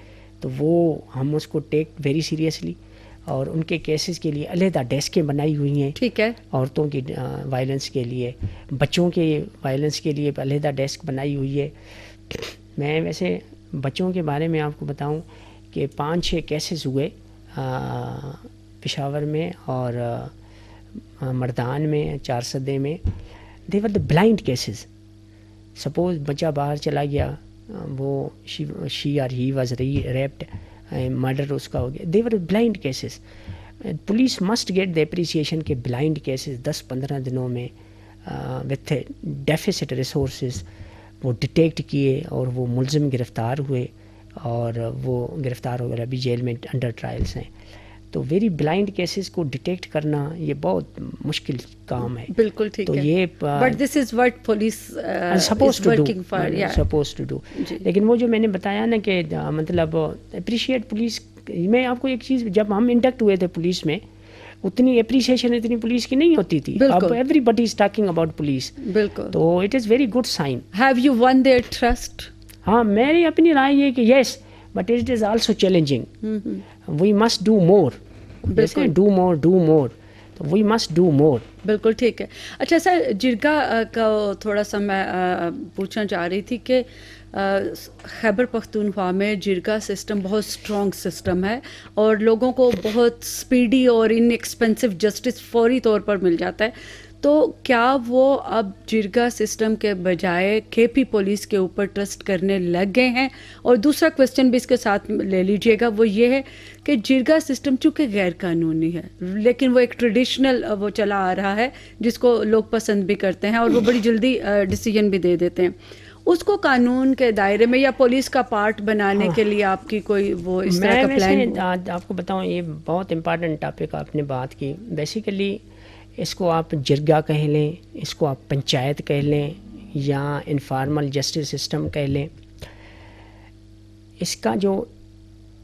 तो वो हम उसको टेक वेरी सीरियसली और उनके केसेस के लिए अलहदा डेस्कें बनाई हुई हैं ठीक है औरतों की वायलेंस के लिए बच्चों के वायलेंस के लिए अलहदा डेस्क बनाई हुई है मैं वैसे बच्चों के बारे में आपको बताऊं कि पाँच छः केसेस हुए पिशावर में और मर्दान में चार सदे में there were the blind cases suppose बच्चा बाहर चला गया वो she she or he was raped murder उसका हो गया there were blind cases police must get the appreciation के ब्लाइंड केसेस दस पंद्रह दिनों में विथ डेफिसिट रिसोर्स वो डिटेक्ट किए और वो मुलजम गिरफ़्तार हुए और वो गिरफ़्तार हो गए अभी जेल में अंडर ट्रायल्स हैं तो वेरी ब्लाइंड केसेस को डिटेक्ट करना ये बहुत मुश्किल काम है बिल्कुल ठीक तो है। ये but this is what police suppose to do लेकिन वो जो मैंने बताया ना कि मतलब अप्रिशिएट पुलिस मैं आपको एक चीज़ जब हम इंडक्ट हुए थे पुलिस में उतनी अप्रिसिएशन इतनी पुलिस की नहीं होती थी अब everybody is talking about police बिल्कुल तो it is very good sign have you won their trust हाँ मेरी अपनी राय ये कि yes but it is also challenging we must do more do more do more we must do more बिल्कुल ठीक है अच्छा सर जिरगा का थोड़ा सा मैं पूछना चाह रही थी कि खैबर पख्तूनख्वा में जिरगा सिस्टम बहुत स्ट्रॉन्ग सिस्टम है और लोगों को बहुत स्पीडी और इनएक्सपेंसिव जस्टिस फौरी तौर पर मिल जाता है तो क्या वो अब जिरगा सिस्टम के बजाय केपी पुलिस के ऊपर ट्रस्ट करने लग गए हैं और दूसरा क्वेश्चन भी इसके साथ ले लीजिएगा वो ये है कि जिरगा सिस्टम चूँकि गैर कानूनी है लेकिन वो एक ट्रेडिशनल वो चला आ रहा है जिसको लोग पसंद भी करते हैं और वो बड़ी जल्दी डिसीजन भी दे देते हैं उसको कानून के दायरे में या पुलिस का पार्ट बनाने हाँ। के लिए आपकी कोई वो इस तरह का प्लान आपको बताऊं ये बहुत इम्पॉर्टेंट टॉपिक आपने बात की बेसिकली इसको आप जिरगा कह लें इसको आप पंचायत कह लें या इनफॉर्मल जस्टिस सिस्टम कह लें इसका जो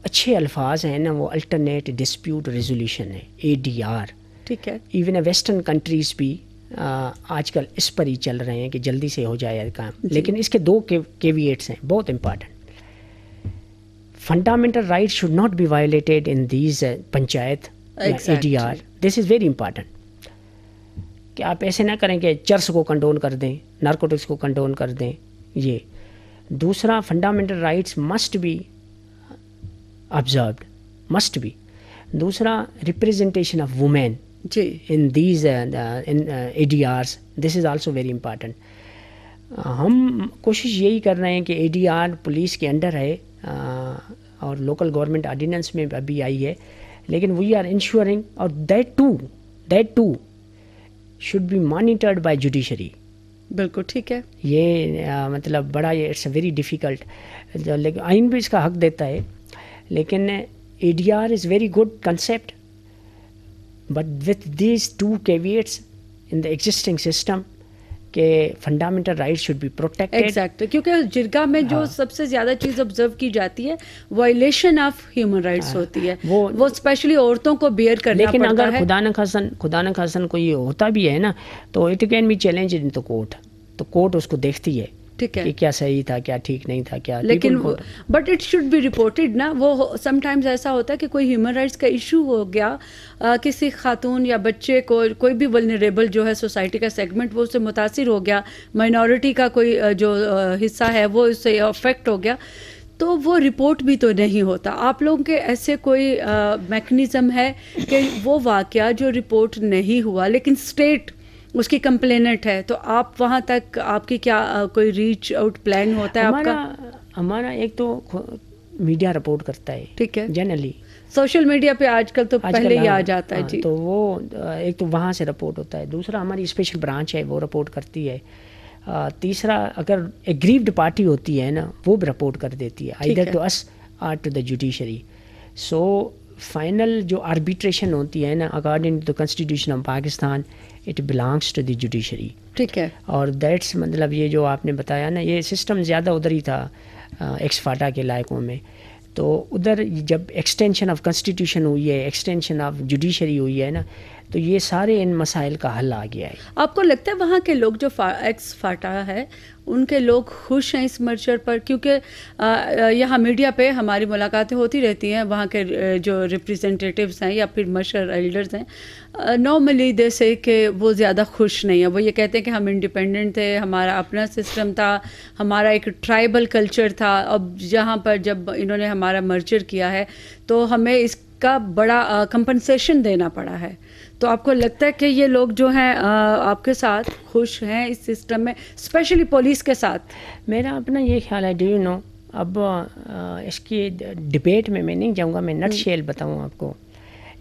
अच्छे अल्फाज हैं ना वो अल्टरनेट डिस्प्यूट रेजोल्यूशन है ए डी आर ठीक है इवन वेस्टर्न कंट्रीज़ भी आजकल इस पर ही चल रहे हैं कि जल्दी से हो जाए काम लेकिन इसके दो केवियट्स हैं बहुत important fundamental right should not be violated in these panchayat A D R this is very important कि आप ऐसे ना करें कि चर्स को कंडोन कर दें नारकोटिक्स को कंडोन कर दें ये दूसरा fundamental rights must be observed must be दूसरा रिप्रेजेंटेशन ऑफ वुमेन जी in these in A D Rs this is also very important हम कोशिश यही कर रहे हैं कि ए डी आर पुलिस के अंडर है uh, और लोकल गवर्नमेंट ऑर्डिनेंस में अभी आई है लेकिन वी आर इंश्योरिंग और that too that too should be monitored by judiciary बिल्कुल ठीक है ये आ, मतलब बड़ा ये इट्स वेरी डिफ़िकल्ट लेकिन आइन भी इसका हक देता है लेकिन A D R is very good concept but with these two caveats in the existing system के fundamental right should be protected exact क्योंकि जिरगा में हाँ। जो सबसे ज़्यादा चीज़ ऑब्जर्व की जाती है वायलेशन ऑफ ह्यूमन राइट्स होती है वो वो स्पेशली औरतों को बियर करना लेकिन अगर खुदा न खासन खुदा न खासन को ये होता भी है ना तो it can be challenge in the court तो कोर्ट तो उसको देखती है ठीक है कि क्या सही था क्या ठीक नहीं था क्या लेकिन but it should be reported ना वो समटाइम्स ऐसा होता है कि कोई ह्यूमन राइट्स का इशू हो गया आ, किसी खातून या बच्चे को कोई भी वलनरेबल जो है सोसाइटी का सेगमेंट वो उससे मुतासर हो गया माइनॉरिटी का कोई जो हिस्सा है वो उससे अफेक्ट हो गया तो वो रिपोर्ट भी तो नहीं होता आप लोगों के ऐसे कोई मैकनिज़म है कि वो वाक़ जो रिपोर्ट नहीं हुआ लेकिन स्टेट उसकी कंप्लेनेंट है तो आप वहाँ तक आपकी क्या कोई रीच आउट प्लान होता है हमारा, आपका हमारा एक तो मीडिया रिपोर्ट करता है ठीक है जनरली सोशल मीडिया पे आजकल तो आज पहले ही हाँ, आ जाता है हाँ, जी तो वो एक तो वहाँ से रिपोर्ट होता है दूसरा हमारी स्पेशल ब्रांच है वो रिपोर्ट करती है तीसरा अगर एग्रीव्ड पार्टी होती है ना वो भी रिपोर्ट कर देती है either to us or to the judiciary so final जो आर्बिट्रेशन होती है ना according to the constitution of Pakistan it belongs to the judiciary ठीक है और दैट्स मतलब ये जो आपने बताया ना ये सिस्टम ज़्यादा उधर ही था एक्सफाटा के इलाकों में तो उधर जब एक्सटेंशन ऑफ कॉन्स्टिट्यूशन हुई है एक्सटेंशन ऑफ जुडिशरी हुई है ना तो ये सारे इन मसाइल का हल आ गया है आपको लगता है वहाँ के लोग जो फा, एक्स फाटा है उनके लोग खुश हैं इस मर्चर पर क्योंकि यहाँ मीडिया पे हमारी मुलाकातें होती रहती हैं वहाँ के जो रिप्रेजेंटेटिव्स हैं या फिर मशर एल्डर्स हैं नॉर्मली दे से कि वो ज़्यादा खुश नहीं है वो ये कहते हैं कि हम इंडिपेंडेंट थे हमारा अपना सिस्टम था हमारा एक ट्राइबल कल्चर था अब जहाँ पर जब इन्होंने हमारा मर्चर किया है तो हमें इसका बड़ा कंपनसेशन देना पड़ा है तो आपको लगता है कि ये लोग जो हैं आपके साथ खुश हैं इस सिस्टम में स्पेशली पुलिस के साथ मेरा अपना ये ख्याल है डू यू नो अब इसकी डिबेट में मैं नहीं जाऊँगा मैं नट शेल बताऊँ आपको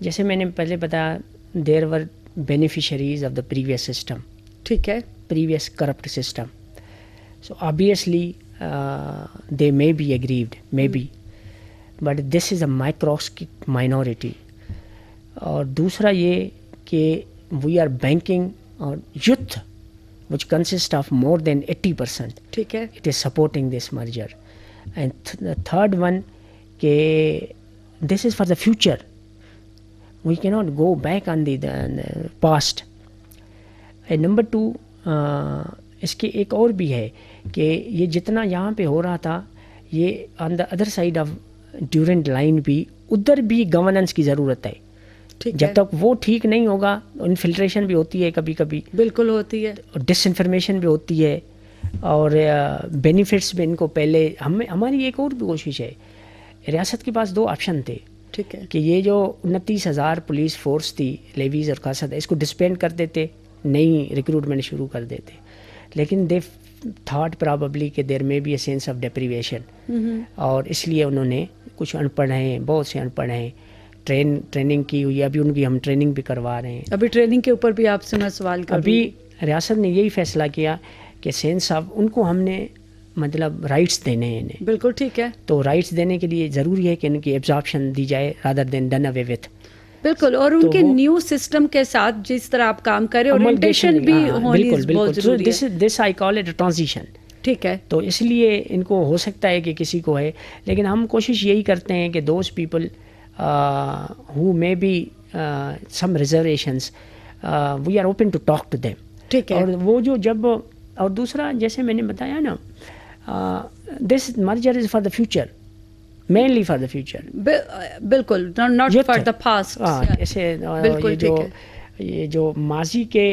जैसे मैंने पहले बताया there were beneficiaries of the previous system ठीक है previous corrupt system so obviously they may be aggrieved may be but this is a माइक्रोस्क हम्म। माइनॉरिटी और दूसरा ये कि वी आर बैंकिंग और youth which consist of more than eighty percent ठीक है it is supporting this merger and third one के this is for the future we can not go back on the past and number two इसके एक और भी है कि ये जितना यहाँ पर हो रहा था ये on the other side of Durand line भी उधर भी गवर्नेंस की ज़रूरत है जब तक वो ठीक नहीं होगा इनफिल्ट्रेशन भी होती है कभी कभी बिल्कुल होती है और डिसइंफॉर्मेशन भी होती है और बेनिफिट्स भी इनको पहले हम हमारी एक और भी कोशिश है रियासत के पास दो ऑप्शन थे ठीक है कि ये जो उनतीस हज़ार पुलिस फोर्स थी लेवीज़ और खासत इसको डिस्पेंड कर देते नई रिक्रूटमेंट शुरू कर देते लेकिन दे थाट प्रॉबली के देर में भी ए सेंस ऑफ डिप्रीवेशन और इसलिए उन्होंने कुछ अनपढ़ हैं बहुत से अनपढ़ हैं ट्रेन ट्रेनिंग की हुई है अभी उनकी हम ट्रेनिंग भी करवा रहे हैं अभी ट्रेनिंग के ऊपर भी आपसे मैं सवाल कर अभी रियासत ने यही फैसला किया कि सेन साहब उनको हमने मतलब राइट्स देने हैं इन्हें बिल्कुल ठीक है तो राइट्स देने के लिए ज़रूरी है कि इनकी एब्जॉर्प्शन दी जाए rather than done away with बिल्कुल और तो उनके न्यू सिस्टम के साथ जिस तरह आप काम करें ओरिएंटेशन भी हाँ, हाँ, होनी बिल्कुल this this I call it transition ठीक है तो इसलिए इनको हो सकता है कि किसी को है लेकिन हम कोशिश यही करते हैं कि those people Uh, who may be uh, some reservations, uh, we are open to talk to them. ठीक है और वो जो जब और दूसरा जैसे मैंने बताया ना this merger is for the future mainly for the future बिल्कुल नॉट फॉर द पास्ट जैसे ये जो ये जो माजी के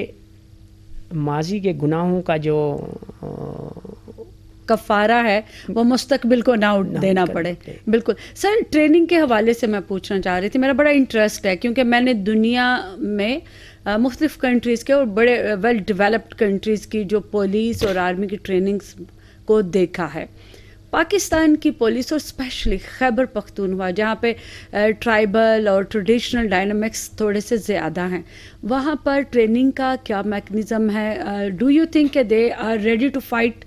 माजी के गुनाहों का जो कफ़ारा है वो मुस्तकबिल को ना देना पड़े बिल्कुल सर ट्रेनिंग के हवाले से मैं पूछना चाह रही थी मेरा बड़ा इंटरेस्ट है क्योंकि मैंने दुनिया में मुख्तफ कंट्रीज़ के और बड़े वेल डिवेलप्ड कंट्रीज़ की जो पुलिस और आर्मी की ट्रेनिंग्स को देखा है पाकिस्तान की पुलिस और स्पेशली खैबर पख्तूनवा जहाँ पे ट्राइबल और ट्रेडिशनल डायनामिक्स थोड़े से ज़्यादा हैं वहाँ पर ट्रेनिंग का क्या मैकनिज़म है डू यू थिंक के they are ready to fight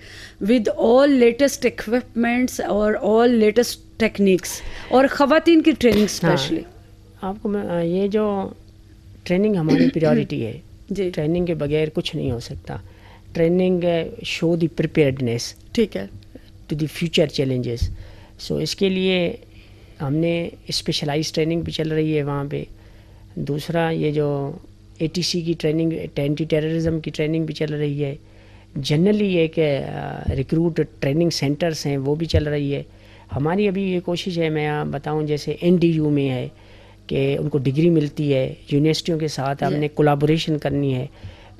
with all latest equipments और ऑल लेटेस्ट टेक्निक्स और ख़वान की ट्रेनिंग स्पेशली हाँ। आपको मैं ये जो ट्रेनिंग हमारी प्रायोरिटी है *clears throat* जी ट्रेनिंग के बगैर कुछ नहीं हो सकता ट्रेनिंग शो दी ठीक है to the future challenges so इसके लिए हमने स्पेशलाइज ट्रेनिंग भी चल रही है वहाँ पे दूसरा ये जो ए की ट्रेनिंग एंटी टेररिज्म की ट्रेनिंग भी चल रही है जनरली ये कि रिक्रूट ट्रेनिंग सेंटर्स हैं वो भी चल रही है हमारी अभी ये कोशिश है मैं बताऊं जैसे एन में है कि उनको डिग्री मिलती है यूनिवर्सिटियों के साथ हमने कोलाबोरेशन करनी है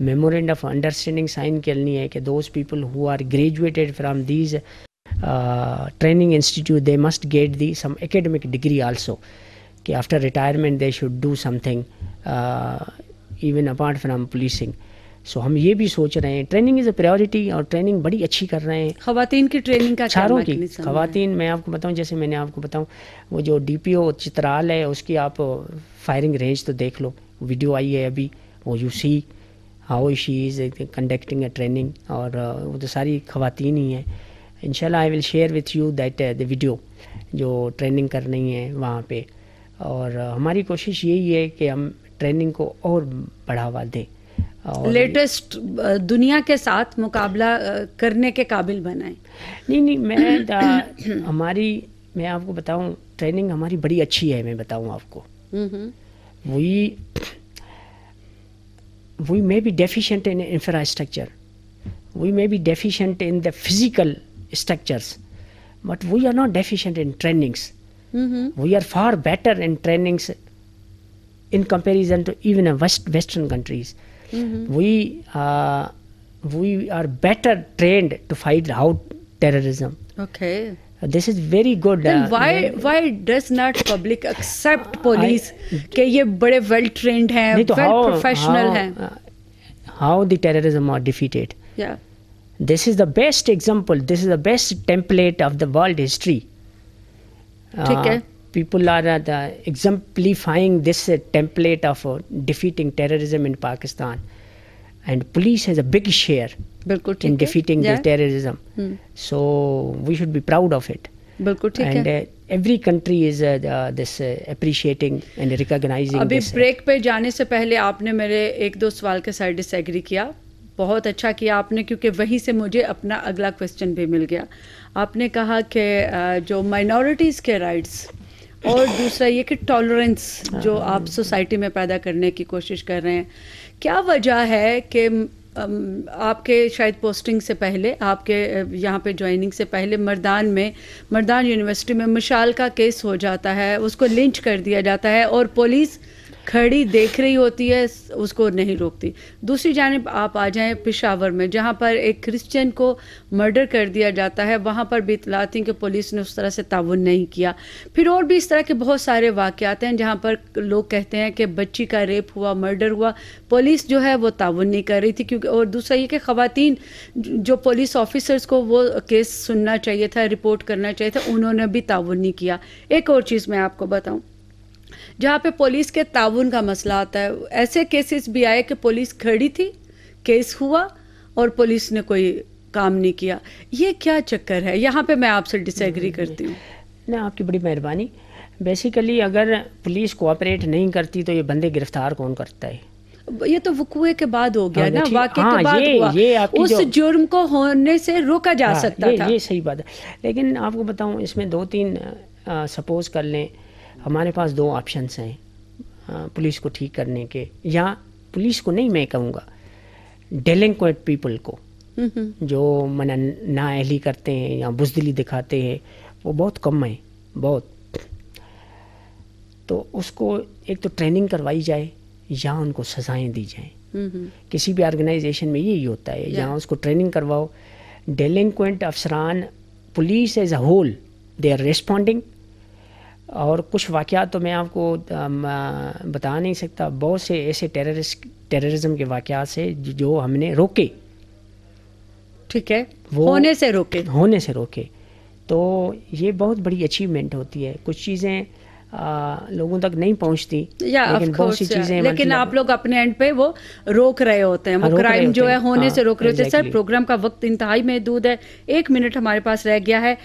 मेमोरेंड ऑफ अंडरस्टैंडिंग साइन करनी है कि those people who are graduated from these Uh, training institute they must get the some academic degree also okay, after retirement they should do something uh, even apart from policing so so, हम ये भी सोच रहे हैं training is a priority और training बड़ी अच्छी कर रहे हैं खातन की ट्रेनिंग का चारों की खातन मैं आपको बताऊं जैसे मैंने आपको बताऊं वो जो डी पी ओ चित्राल है उसकी आप फायरिंग uh, रेंज तो देख लो वीडियो आई है अभी वो you see how she is conducting a training और वो तो सारी खातन ही हैं इनशाला I will share with you that the video जो ट्रेनिंग कर रही है वहाँ पे और uh, हमारी कोशिश यही है कि हम ट्रेनिंग को और बढ़ावा दें लेटेस्ट uh, दुनिया के साथ मुकाबला uh, करने के काबिल बनाएं नहीं नहीं मैं हमारी मैं आपको बताऊं ट्रेनिंग हमारी बड़ी अच्छी है मैं बताऊं आपको वही वही may be deficient in infrastructure वही may be deficient in the physical structures. But we are not deficient in trainings. Mm-hmm. We are far better in trainings in comparison to even West Western countries. Mm-hmm. We uh, we are better trained to fight out terrorism. Okay. This is very good why why does not public accept police? कि ये बड़े well trained हैं well professional. हैं uh, the terrorism are defeated? Yeah. this is the best example this is the best template of the world history uh, people are uh, the exemplifying this uh, template of uh, defeating terrorism in pakistan and police has a big share in defeating yeah. this terrorism hmm. so we should be proud of it and uh, every country is this appreciating and recognizing अभी break पे जाने से पहले आपने मेरे एक दो सवाल के साथ डिसएग्री किया बहुत अच्छा किया आपने क्योंकि वहीं से मुझे अपना अगला क्वेश्चन भी मिल गया आपने कहा कि जो माइनॉरिटीज़ के राइट्स और दूसरा ये कि टॉलरेंस जो हाँ। आप सोसाइटी में पैदा करने की कोशिश कर रहे हैं क्या वजह है कि आपके शायद पोस्टिंग से पहले आपके यहाँ पे ज्वाइनिंग से पहले मर्दान में मर्दान यूनिवर्सिटी में मशाल का केस हो जाता है उसको लिंच कर दिया जाता है और पुलिस खड़ी देख रही होती है उसको नहीं रोकती दूसरी जानब आप आ जाएं पिशावर में जहाँ पर एक क्रिश्चियन को मर्डर कर दिया जाता है वहाँ पर भी इतलाती कि पुलिस ने उस तरह से ताउन नहीं किया फिर और भी इस तरह के बहुत सारे वाक़ात हैं जहाँ पर लोग कहते हैं कि बच्ची का रेप हुआ मर्डर हुआ पुलिस जो है वो ताउन नहीं कर रही थी क्योंकि और दूसरा ये कि ख़वातीन जो पुलिस ऑफिसर्स को वो केस सुनना चाहिए था रिपोर्ट करना चाहिए था उन्होंने भी ताउन नहीं किया एक और चीज़ मैं आपको बताऊँ जहाँ पे पुलिस के ताउन का मसला आता है ऐसे केसेस भी आए कि पुलिस खड़ी थी केस हुआ और पुलिस ने कोई काम नहीं किया ये क्या चक्कर है यहाँ पे मैं आपसे डिसएग्री करती हूँ ना आपकी बड़ी मेहरबानी बेसिकली अगर पुलिस कोऑपरेट नहीं करती तो ये बंदे गिरफ्तार कौन करता है ये तो वकुए के बाद हो गया हाँ, ना वाकई हाँ, के बाद ये, हुआ ये उस जुर्म को होने से रोका जा हाँ, सकता ये, था ये सही बात है लेकिन आपको बताऊं इसमें दो तीन सपोज कर लें हमारे पास दो ऑप्शंस हैं पुलिस को ठीक करने के या पुलिस को नहीं मैं कहूँगा डेलिंक्वेंट पीपल को हम्म, हम्म। जो ना अहली करते हैं या बुजदली दिखाते हैं वो बहुत कम है बहुत तो उसको एक तो ट्रेनिंग करवाई जाए या उनको सजाएं दी जाए हम्म, किसी भी ऑर्गेनाइजेशन में यही होता है या उसको ट्रेनिंग करवाओ डेलिंक्वेंट अफसरान police as a whole they are responding और कुछ वाक़ात तो मैं आपको बता नहीं सकता बहुत से ऐसे टेररिस्ट टेररिज्म के वाक़ात से जो हमने रोके ठीक है वो होने से रोके होने से रोके तो ये बहुत बड़ी अचीवमेंट होती है कुछ चीज़ें आ, लोगों तक नहीं पहुंचती या लेकिन बहुत सी चीजें लेकिन मतलब आप लोग अपने एंड पे वो रोक रहे होते हैं वो हाँ, क्राइम जो है होने हाँ, से रोक रहे होते हैं सर प्रोग्राम का वक्त इंतहाई महदूद है एक मिनट हमारे पास रह गया है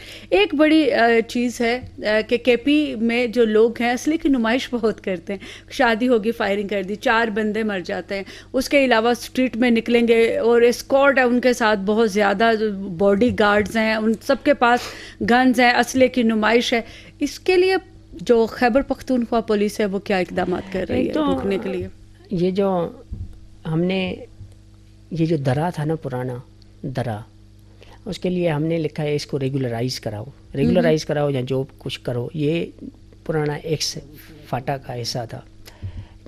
एक बड़ी चीज़ है कि केपी में जो लोग हैं असली की नुमाइश बहुत करते हैं शादी होगी फायरिंग कर दी चार बंदे मर जाते हैं उसके अलावा स्ट्रीट में निकलेंगे और स्कॉट है उनके साथ बहुत ज़्यादा बॉडी गार्ड्स हैं उन सबके पास गन्स हैं असले की नुमाइश है इसके लिए जो खैबर पख्तूनख्वा पुलिस है वो क्या इकदाम कर रही है तो रोकने के लिए ये जो हमने ये जो दरा था ना पुराना दरा उसके लिए हमने लिखा है इसको रेगुलराइज कराओ रेगुलराइज हम्म। कराओ या जो कुछ करो ये पुराना एक्स फाटा का हिस्सा था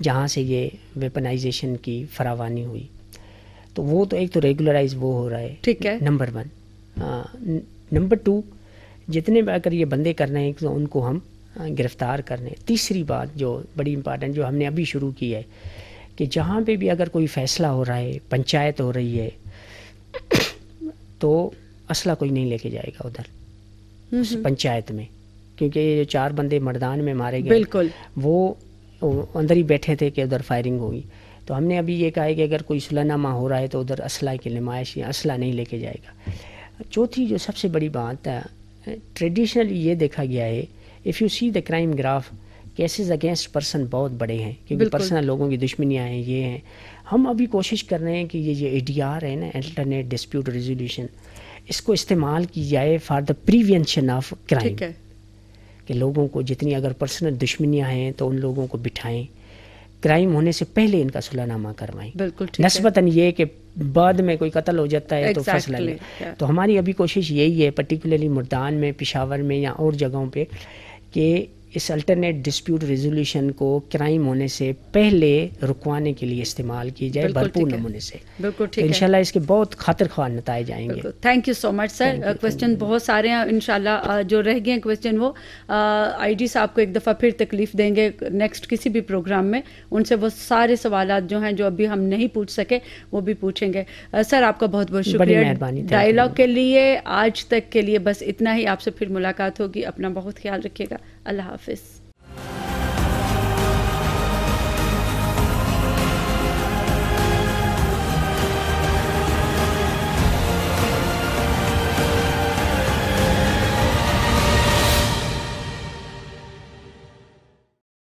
जहाँ से ये वेपनाइजेशन की फरावानी हुई तो वो तो एक तो रेगुलराइज वो हो रहा है ठीक है नंबर वन नंबर टू जितने अगर ये बंदे कर रहे हैं तो उनको हम गिरफ़्तार करने तीसरी बात जो बड़ी इम्पॉर्टेंट जो हमने अभी शुरू की है कि जहाँ पे भी अगर कोई फ़ैसला हो रहा है पंचायत हो रही है *coughs* तो असला कोई नहीं लेके जाएगा उधर हम्म, उस हम्म। पंचायत में क्योंकि ये जो चार बंदे मर्दान में मारे गए बिल्कुल वो अंदर ही बैठे थे कि उधर फायरिंग होगी तो हमने अभी ये कहा है कि अगर कोई सुलहनामा हो रहा है तो उधर असला की नुमाइश या असला नहीं लेके जाएगा चौथी जो सबसे बड़ी बात है ट्रेडिशनली ये देखा गया है if you see the crime graph cases against person बहुत बड़े हैं क्योंकि पर्सनल लोगों की दुश्मनियाँ हैं ये हैं हम अभी कोशिश कर रहे हैं कि ये ये आर है ना अल्टरनेट डिस्प्यूट रेजोल्यूशन इसको इस्तेमाल की जाए for the prevention of crime कि लोगों को जितनी अगर पर्सनल दुश्मनियाँ हैं तो उन लोगों को बिठाएं क्राइम होने से पहले इनका सुलहनामा करवाएं बिल्कुल नस्बता ये कि बाद में कोई कत्ल हो जाता है exactly, तो फैसला yeah. तो हमारी अभी कोशिश यही है पर्टिकुलरली मुर्दान में पिशावर में या और जगहों पर que इस अल्टरनेट डिस्प्यूट रेजोल्यूशन को क्राइम होने से पहले रुकवाने के लिए इस्तेमाल की जाए भरपूर नमूने से बिल्कुल तो ठीक तो इन इसके बहुत खातर खान नताए जाएंगे thank you so much sir question बहुत सारे हैं इन जो रह गए क्वेश्चन वो आई डी साहब को एक दफ़ा फिर तकलीफ देंगे नेक्स्ट किसी भी प्रोग्राम में उनसे वो सारे सवाल जो हैं जो अभी हम नहीं पूछ सके वो भी पूछेंगे सर आपका बहुत बहुत शुक्रिया डायलॉग के लिए आज तक के लिए बस इतना ही आपसे फिर मुलाकात होगी अपना बहुत ख्याल रखिएगा अल्लाह office.